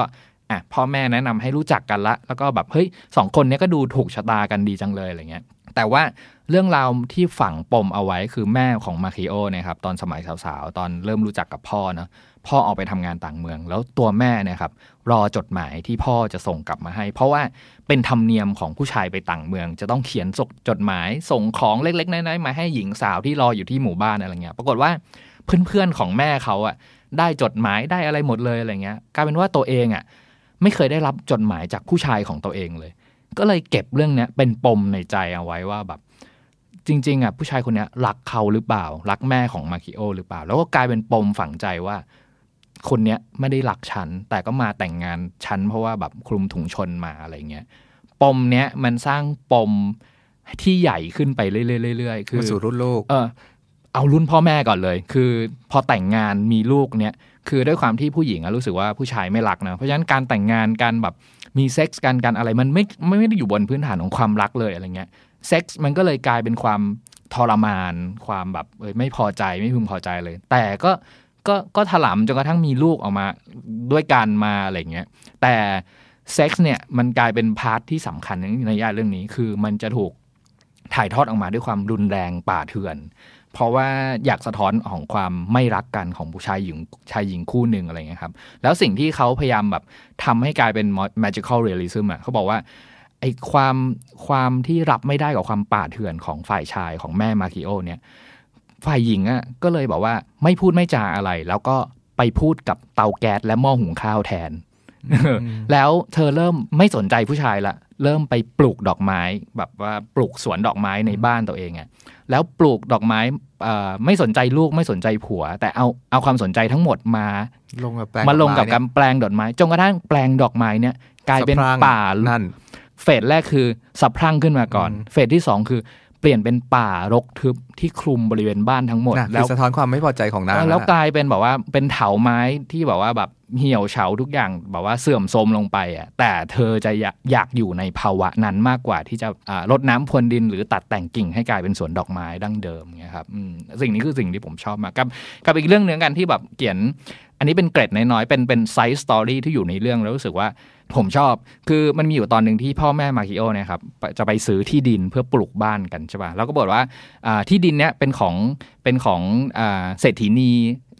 อ่ะพ่อแม่แนะนำให้รู้จักกันละ แล้วก็แบบเฮ้ยสองคนนี้ก็ดูถูกชะตากันดีจังเลยอะไรเงี้ย แต่ว่าเรื่องราวที่ฝังปมเอาไว้คือแม่ของมาคิโอนะครับตอนสมัยสาว ๆ ตอนเริ่มรู้จักกับพ่อเนาะพ่อออกไปทำงานต่างเมือง แล้วตัวแม่เนี่ยครับ รอจดหมายที่พ่อจะส่งกลับมาให้ เพราะว่าเป็นธรรมเนียมของผู้ชายไปต่างเมือง จะต้องเขียนจดจดหมายส่งของเล็ก ๆ น้อย ๆ มาให้หญิงสาวที่รออยู่ที่หมู่บ้านอะไรเงี้ยปรากฏว่าเพื่อนๆของแม่เขาอะได้จดหมายได้อะไรหมดเลยอะไรเงี้ยกลายเป็นว่าตัวเองอะไม่เคยได้รับจดหมายจากผู้ชายของตัวเองเลย ก็เลยเก็บเรื่องนี้เป็นปมในใจเอาไว้ว่าแบบจริง ๆ อ่ะ ผู้ชายคนนี้รักเขาหรือเปล่ารักแม่ของมาคิโอ หรือเปล่า แล้วก็กลายเป็นปมฝังใจว่า คนเนี้ยไม่ได้รักฉัน แต่ก็มาแต่งงานฉันเพราะว่าแบบคลุมถุงชนมาอะไรเงี้ยปมเนี้ยมันสร้างปมที่ใหญ่ขึ้นไปเรื่อย ๆๆคือสู่รุ่นลูกเออ เอารุ่นพ่อแม่ก่อนเลย คือพอแต่งงานมีลูกเนี้ยคือด้วยความที่ผู้หญิงอะรู้สึกว่าผู้ชายไม่รักนะเพราะฉะนั้นการแต่งงานการแบบมีเซ็กส์กันการอะไร มันไม่ไม่ได้อยู่บนพื้นฐานของความรักเลยอะไรเงี้ยเซ็กส์มันก็เลยกลายเป็นความทรมาน ความแบบเอยไม่พอใจไม่พึงพอใจเลย แต่ก็ก็ก็ถลำจนกระทั่งมีลูกออกมาด้วยการมาอะไรเงี้ย แต่เซ็กส์เนี่ยมันกลายเป็นพาร์ทที่สำคัญในนยาเรื่องนี้คือมันจะถูกถ่ายทอดออกมาด้วยความรุนแรงป่าเถื่อน เพราะว่าอยากสะท้อนของความไม่รักกันของผู้ชายหญิงชายหญิงคู่หนึ่งอะไรเงี้ยครับแล้วสิ่งที่เขาพยายามแบบทำให้กลายเป็น magical realism อ่ะเขาบอกว่าไอความความที่รับไม่ได้กับความป่าเถื่อนของฝ่ายชายของแม่มาคิโอเนี่ย ฝ่ายหญิงอะ่ะก็เลยบอกว่าไม่พูดไม่จาอะไร แล้วก็ไปพูดกับเตาแก๊สและหม้อหุงข้าวแทน แล้วเธอเริ่มไม่สนใจผู้ชายละ เริ่มไปปลูกดอกไม้แบบว่าปลูกสวนดอกไม้ในบ้านตัวเองอะ่ะ แล้วปลูกดอกไม้ไม่สนใจลูกไม่สนใจผัว แต่เอาเอาความสนใจทั้งหมดมาลงกับแปลงมาลงกับการแปลงดอกไม้จนกระทั่งแปลงดอกไม้เนี่ย กลายเป็นป่านั่นเฟสแรกคือสับพรั่งขึ้นมาก่อน เฟสที่สองคือเปลี่ยนเป็นป่ารกทึบที่คลุมบริเวณบ้านทั้งหมดแล้วสะท้อนความไม่พอใจของนาำแล้วกลายเป็นแบบว่าเป็นเถาไม้ที่แบบว่าแบบเหี่ยวเฉาทุกอย่างแบบว่าเสื่อมโทรมลงไปอ่ะแต่เธอจะอยากอยู่ในภาวะนั้นมากกว่าที่จะลดน้ำพรวนดินหรือตัดแต่งกิ่งให้กลายเป็นสวนดอกไม้ดั้งเดิมเงี้ยครับสิ่งนี้คือสิ่งที่ผมชอบมากกับกับอีกเรื่องหนึ่งกันที่แบบเขียน อันนี้เป็นเกร็ดน้อยๆเป็นเป็นไซส์สตอรี่ที่อยู่ในเรื่องแล้วรู้สึกว่าผมชอบ คือมันมีอยู่ตอนหนึ่งที่พ่อแม่มาคิโอเนี่ยครับ จะไปซื้อที่ดินเพื่อปลูกบ้านกันใช่ป่ะแล้วก็บอกว่าที่ดินเนี้ยเป็นของเป็นของเศรษฐีนี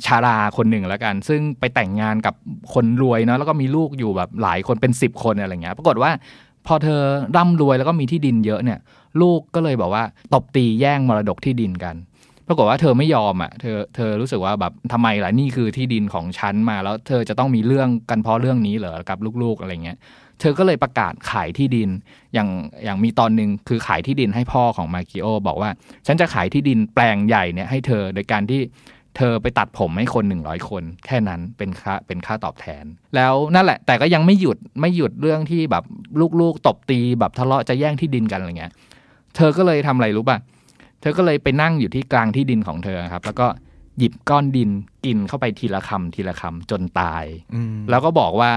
ชาราคนหนึ่งแล้วกัน ซึ่งไปแต่งงานกับคนรวยเนาะ แล้วก็มีลูกอยู่แบบหลายคนเป็น10คนอะไรเงี้ย ปรากฏว่าพอเธอร่ำรวยแล้วก็มีที่ดินเยอะเนี่ยลูกก็เลยบอกว่าตบตีแย่งมรดกที่ดินกันปรากฏว่าเธอไม่ยอมอ่ะ เธอเธอรู้สึกว่าแบบทำไมล่ะนี่คือที่ดินของฉันมาแล้ว เธอจะต้องมีเรื่องกันเพราะเรื่องนี้เหรอกับลูกๆอะไรเงี้ย เธอก็เลยประกาศขายที่ดินอย่างอย่างมีตอนหนึ่งคือขายที่ดินให้พ่อของมาคิโอบอกว่าฉันจะขายที่ดินแปลงใหญ่เนี่ยให้เธอโดยการที่เธอไปตัดผมให้คนหนึ่งร้อยคน แค่นั้นเป็นค่าเป็นค่าตอบแทน แล้วนั่นแหละ แต่ก็ยังไม่หยุดไม่หยุดเรื่องที่แบบลูกๆ ตบตีแบบทะเลาะจะแย่งที่ดินกันอะไรเงี้ย เธอก็เลยทำอะไรรู้ป่ะเธอก็เลยไปนั่งอยู่ที่กลางที่ดินของเธอครับ แล้วก็หยิบก้อนดินกินเข้าไปทีละคำทีละคำจนตายแล้วก็บอกว่า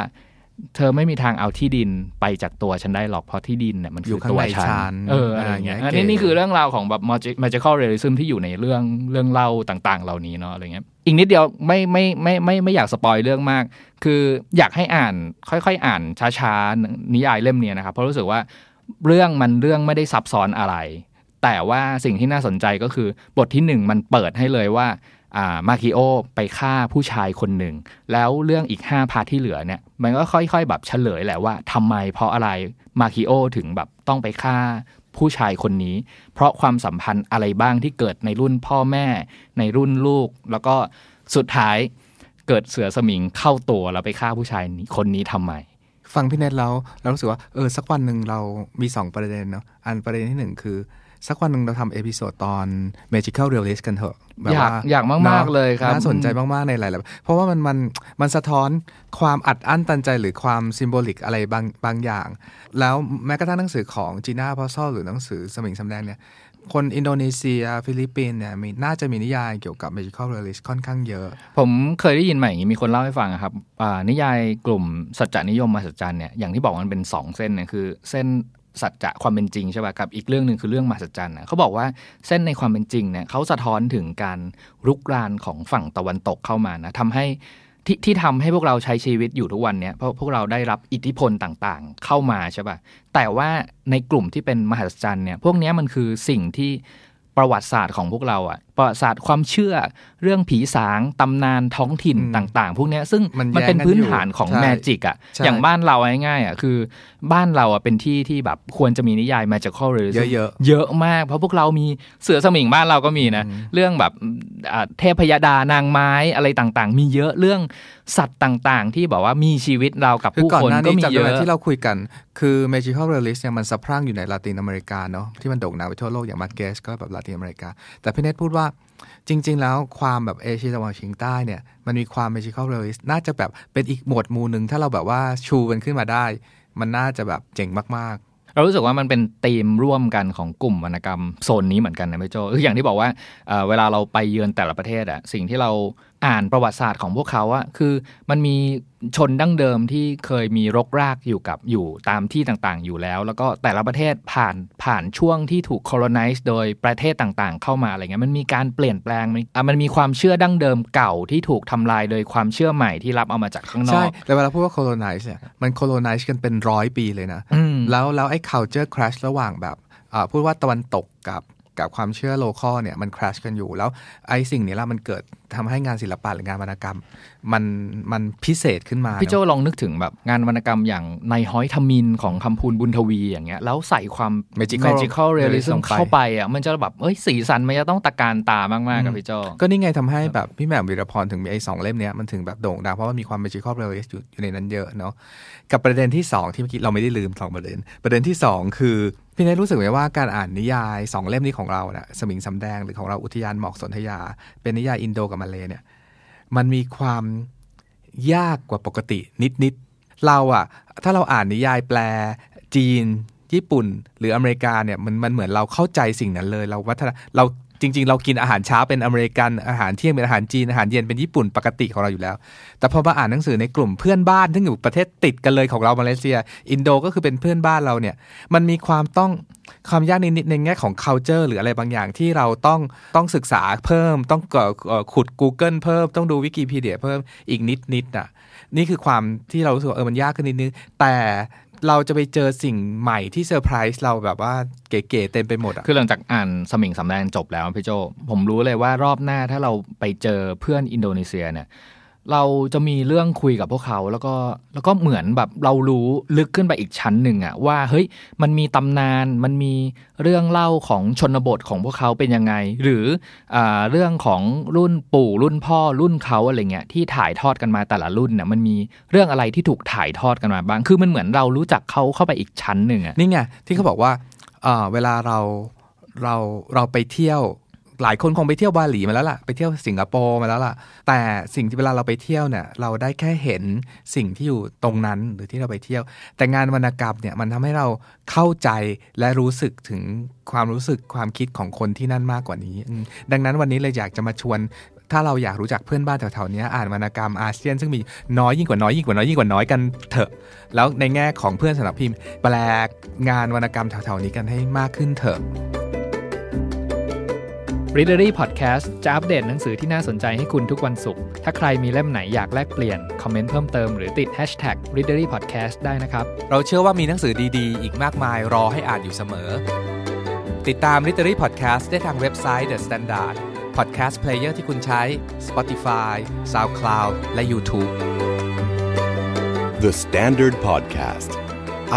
เธอไม่มีทางเอาที่ดินไปจากตัวฉันได้หรอกเพราะที่ดินเนี่ยมันคือตัวฉันเอออะไรเงี้ยอันนี้นี่คือเรื่องราวของแบบ magical realism ที่อยู่ในเรื่องเรื่องเล่าต่าง ๆ เหล่านี้เนาะอะไรเงี้ย อีกนิดเดียวไม่ไม่ไม่ไม่ไม่อยากสปอยเรื่องมาก คืออยากให้อ่านค่อยๆอ่านช้าๆ นิยายเล่มนี้นะครับเพราะรู้สึกว่าเรื่องมันเรื่องไม่ได้ซับซ้อนอะไรแต่ว่าสิ่งที่น่าสนใจก็คือบทที่1มันเปิดให้เลยว่ามาคิโอไปฆ่าผู้ชายคนหนึ่ง แล้วเรื่องอีก5พาร์ทที่เหลือเนี่ยมันก็ค่อยๆ แบบเฉลยแหละว่าทำไมเพราะอะไรมาคิโอถึงแบบต้องไปฆ่าผู้ชายคนนี้ เพราะความสัมพันธ์อะไรบ้างที่เกิดในรุ่นพ่อแม่ในรุ่นลูก แล้วก็สุดท้ายเกิดเสือสมิงเข้าตัวแล้วไปฆ่าผู้ชายคนนี้ทำไมฟังพี่เนทแล้วเรารู้สึกว่าเออสักวันหนึ่งเรามี2ประเด็นเนาะอันประเด็นที่1คือสักวันหนึ่งเราทำเอพิโซดตอน Magical Realist กันเถอะแบบอยากว่าอยากมากกเลยครับ น่าสนใจมาก ๆ ในหลายๆเพราะว่ามันมันมันสะท้อนความอัดอั้นตันใจหรือความซิมโบลิกอะไรบางบางอย่าง แล้วแม้กระทั่งหนังสือของจีน่าพอซอหรือหนังสือสมิงสำแดงเนี่ยคนอินโดนีเซียฟิลิปปินเนี่ยมีน่าจะมีนิยายเกี่ยวกับ magical realist ค่อนข้างเยอะ ผมเคยได้ยินมาอย่างนี้มีคนเล่าให้ฟังครับนิยายกลุ่มสัจจนิยมมาสัจจันเนี่ยอย่างที่บอกมันเป็น2เส้นเนี่ยคือเส้นสัจจะความเป็นจริงใช่ป่ะกับอีกเรื่องหนึ่งคือเรื่องมหัศจรรย์นะเขาบอกว่าเส้นในความเป็นจริงเนี่ยเขาสะท้อนถึงการ รุกรานของฝั่งตะวันตกเข้ามานะทำให้ที่ที่ทำให้พวกเราใช้ชีวิตอยู่ทุกวันเนี่ยเพราะพวกเราได้รับอิทธิพลต่างๆ เข้ามาใช่ป่ะ แต่ว่าในกลุ่มที่เป็นมหัศจรรย์เนี่ยพวกนี้มันคือสิ่งที่ประวัติศาสตร์ของพวกเราอะ่ะประวัติศาสตร์ความเชื่อเรื่องผีสาง ตำนานท้องถิ่นต่างๆ พวกนี้ซึ่งมันเป็นพื้นฐานของแมจิกอ่ะอย่างบ้านเราง่ายๆอ่ะคือบ้านเราอ่ะเป็นที่ที่แบบควรจะมีนิยายมาจากข้อเรือเยอะๆเยอะมาก เพราะพวกเรามีเสือสมิงบ้านเราก็มีนะเรื่องแบบเทพยดานางไม้อะไรต่างๆ มีเยอะเรื่องสัตว์ต่างๆ ที่บอกว่ามีชีวิตเรากับผู้คนก็มีเยอะที่เราคุยกัน คือเมจิคอลเรลิสเนี่ยมันสะพรั่งอยู่ในลาตินอเมริกาเนาะที่มันโด่งดังไปทั่วโลกอย่างมาร์เกสก็แบบลาตินอเมริกาแต่พี่เนทพูดว่าจริง ๆ แล้วความแบบเอเชียตะวันออกเฉียงใต้เนี่ย มันมีความเมจิคอลเรลิสน่าจะแบบเป็นอีกหมวดหมู่หนึ่งถ้าเราแบบว่าชูมันขึ้นมาได้ มันน่าจะแบบเจ๋งมากๆ เรารู้สึกว่ามันเป็นธีมร่วมกันของกลุ่มวรรณกรรมโซนนี้เหมือนกันนะพี่โจคืออย่างที่บอกว่าเวลาเราไปเยือนแต่ละประเทศอะสิ่งที่เราอ่านประวัติศาสตร์ของพวกเขาอะคือ มันมีชนดั้งเดิมที่เคยมีรกรากอยู่กับอยู่ตามที่ต่าง ๆ อยู่แล้ว แล้วก็แต่ละประเทศผ่านผ่านช่วงที่ถูก colonize โดยประเทศต่าง ๆ เข้ามาอะไรเงี้ย มันมีการเปลี่ยนแปลงมันมันมีความเชื่อดั้งเดิมเก่าที่ถูกทำลายโดยความเชื่อใหม่ที่รับเอามาจากข้างนอกใช่แต่เวลาพูดว่า colonize เนี่ย มัน colonize กันเป็นร้อยปีเลยนะ แล้วแล้วไอ้ culture crash ระหว่างแบบพูดว่าตะวันตกกับกับความเชื่อโลคอลเนี่ยมันคราชกันอยู่ แล้ว ไอ้สิ่งนี้ละมันเกิดทำให้งานศิลปะหรืองานวรรณกรรมมันมันพิเศษขึ้นมา พี่โจลองนึกถึงแบบงานวรรณกรรมอย่างในฮอยทามินของคำพูนบุญทวีอย่างเงี้ยแล้วใส่ความิคอลเรียลลิซึมเข้าไปอ่ะมันจะแบบเอ้ยสีสัน มันจะต้องตะการตามากๆ กับพี่โจก็นี่ไงทำให้แบบพี่แหม่มวีรพรถึงมีไอ้สองเล่มเนี้ยมันถึงแบบโด่งดังเพราะว่ามีความ magical realism อยู่ในนั้นเยอะเนาะกับประเด็นที่2ที่เมื่อกี้เราไม่ได้ลืมสองประเด็นประเด็นที่ 2 คือพี่เนทรู้สึกไหมว่าการอ่านนิยายสองเล่มนี้ของเราเนะสมิงสำแดงหรือของเราอุทยานหมอกสนธยา เป็นนิยายอินโดกับมาเลเนี่ยมันมีความยากกว่าปกตินิดๆเราอะถ้าเราอ่านนิยายแปล จีน ญี่ปุ่นหรืออเมริกาเนี่ยมันมันเหมือนเราเข้าใจสิ่งนั้นเลยเราวัฒนเราจริง ๆ เรากินอาหารเช้าเป็นอเมริกันอาหารเที่ยงเป็นอาหารจีนอาหารเย็นเป็นญี่ปุ่นปกติของเราอยู่แล้ว แต่พอมาอ่านหนังสือในกลุ่มเพื่อนบ้านที่อยู่ประเทศติดกันเลยของเรามาเลเซียอินโดก็คือเป็นเพื่อนบ้านเราเนี่ยมันมีความต้องความยากนิดในแง่ของ culture หรืออะไรบางอย่างที่เราต้องต้องศึกษาเพิ่มต้องขุด Google เพิ่มต้องดูวิกิพีเดียเพิ่มอีกนิดๆน่ะนี่คือความที่เราสึกว่าเออมันยากขึ้นนิดนึงแต่เราจะไปเจอสิ่งใหม่ที่เซอร์ไพรส์เราแบบว่าเก๋ๆเต็มไปหมดอ่ะคือหลังจากอ่านสมิงสำแดงจบแล้วพี่โจ ผมรู้เลยว่ารอบหน้าถ้าเราไปเจอเพื่อนอินโดนีเซียเนี่ยเราจะมีเรื่องคุยกับพวกเขาแล้วก็แล้วก็เหมือนแบบเรารู้ลึกขึ้นไปอีกชั้นหนึ่งอะว่าเฮ้ยมันมีตำนานมันมีเรื่องเล่าของชนบทของพวกเขาเป็นยังไง หรืออเรื่องของรุ่นปู่รุ่นพ่อรุ่นเขาอะไรเงี้ยที่ถ่ายทอดกันมาแต่ละรุ่นเนี่ยมันมีเรื่องอะไรที่ถูกถ่ายทอดกันมา บ้างคือมันเหมือนเรารู้จักเขาเข้าไปอีกชั้นหนึ่งอะนี่ไงที่เขาบอกว่าเวลาเราเราเราไปเที่ยวหลายคนคงไปเที่ยวบาหลีมาแล้วล่ะไปเที่ยวสิงคโปร์มาแล้วล่ะแต่สิ่งที่เวลาเราไปเที่ยวเนี่ยเราได้แค่เห็นสิ่งที่อยู่ตรงนั้นหรือที่เราไปเที่ยว แต่งานวรรณกรรมเนี่ยมันทำให้เราเข้าใจและรู้สึกถึงความรู้สึกความคิดของคนที่นั่นมากกว่านี้ ดังนั้นวันนี้เลยอยากจะมาชวน ถ้าเราอยากรู้จักเพื่อนบ้านแถวๆนี้อ่านวรรณกรรมอาเซียนซึ่งมีน้อยยิ่งกว่าน้อยยิ่งกว่าน้อยยิ่งกว่าน้อยกันเถอะ แล้วในแง่ของเพื่อนสำนักพิมพ์ แปลงานวรรณกรรมแถวๆนี้กันให้มากขึ้นเถอะ r e a d e r y Podcast จะอัปเดตหนังสือที่น่าสนใจให้คุณทุกวันศุกร์ ถ้าใครมีเล่มไหนอยากแลกเปลี่ยน คอมเมนต์เพิ่มเติมหรือติด Hashtag r e a d e r y Podcast ได้นะครับ เราเชื่อว่ามีหนังสือดี ๆ อีกมากมายรอให้อ่านอยู่เสมอ ติดตาม r e a d e r y Podcast ได้ทางเว็บไซต์ The Standard Podcast Player ที่คุณใช้ Spotify SoundCloud และ YouTube The Standard Podcast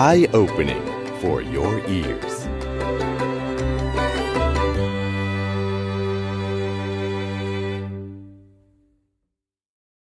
Eye Opening for your ears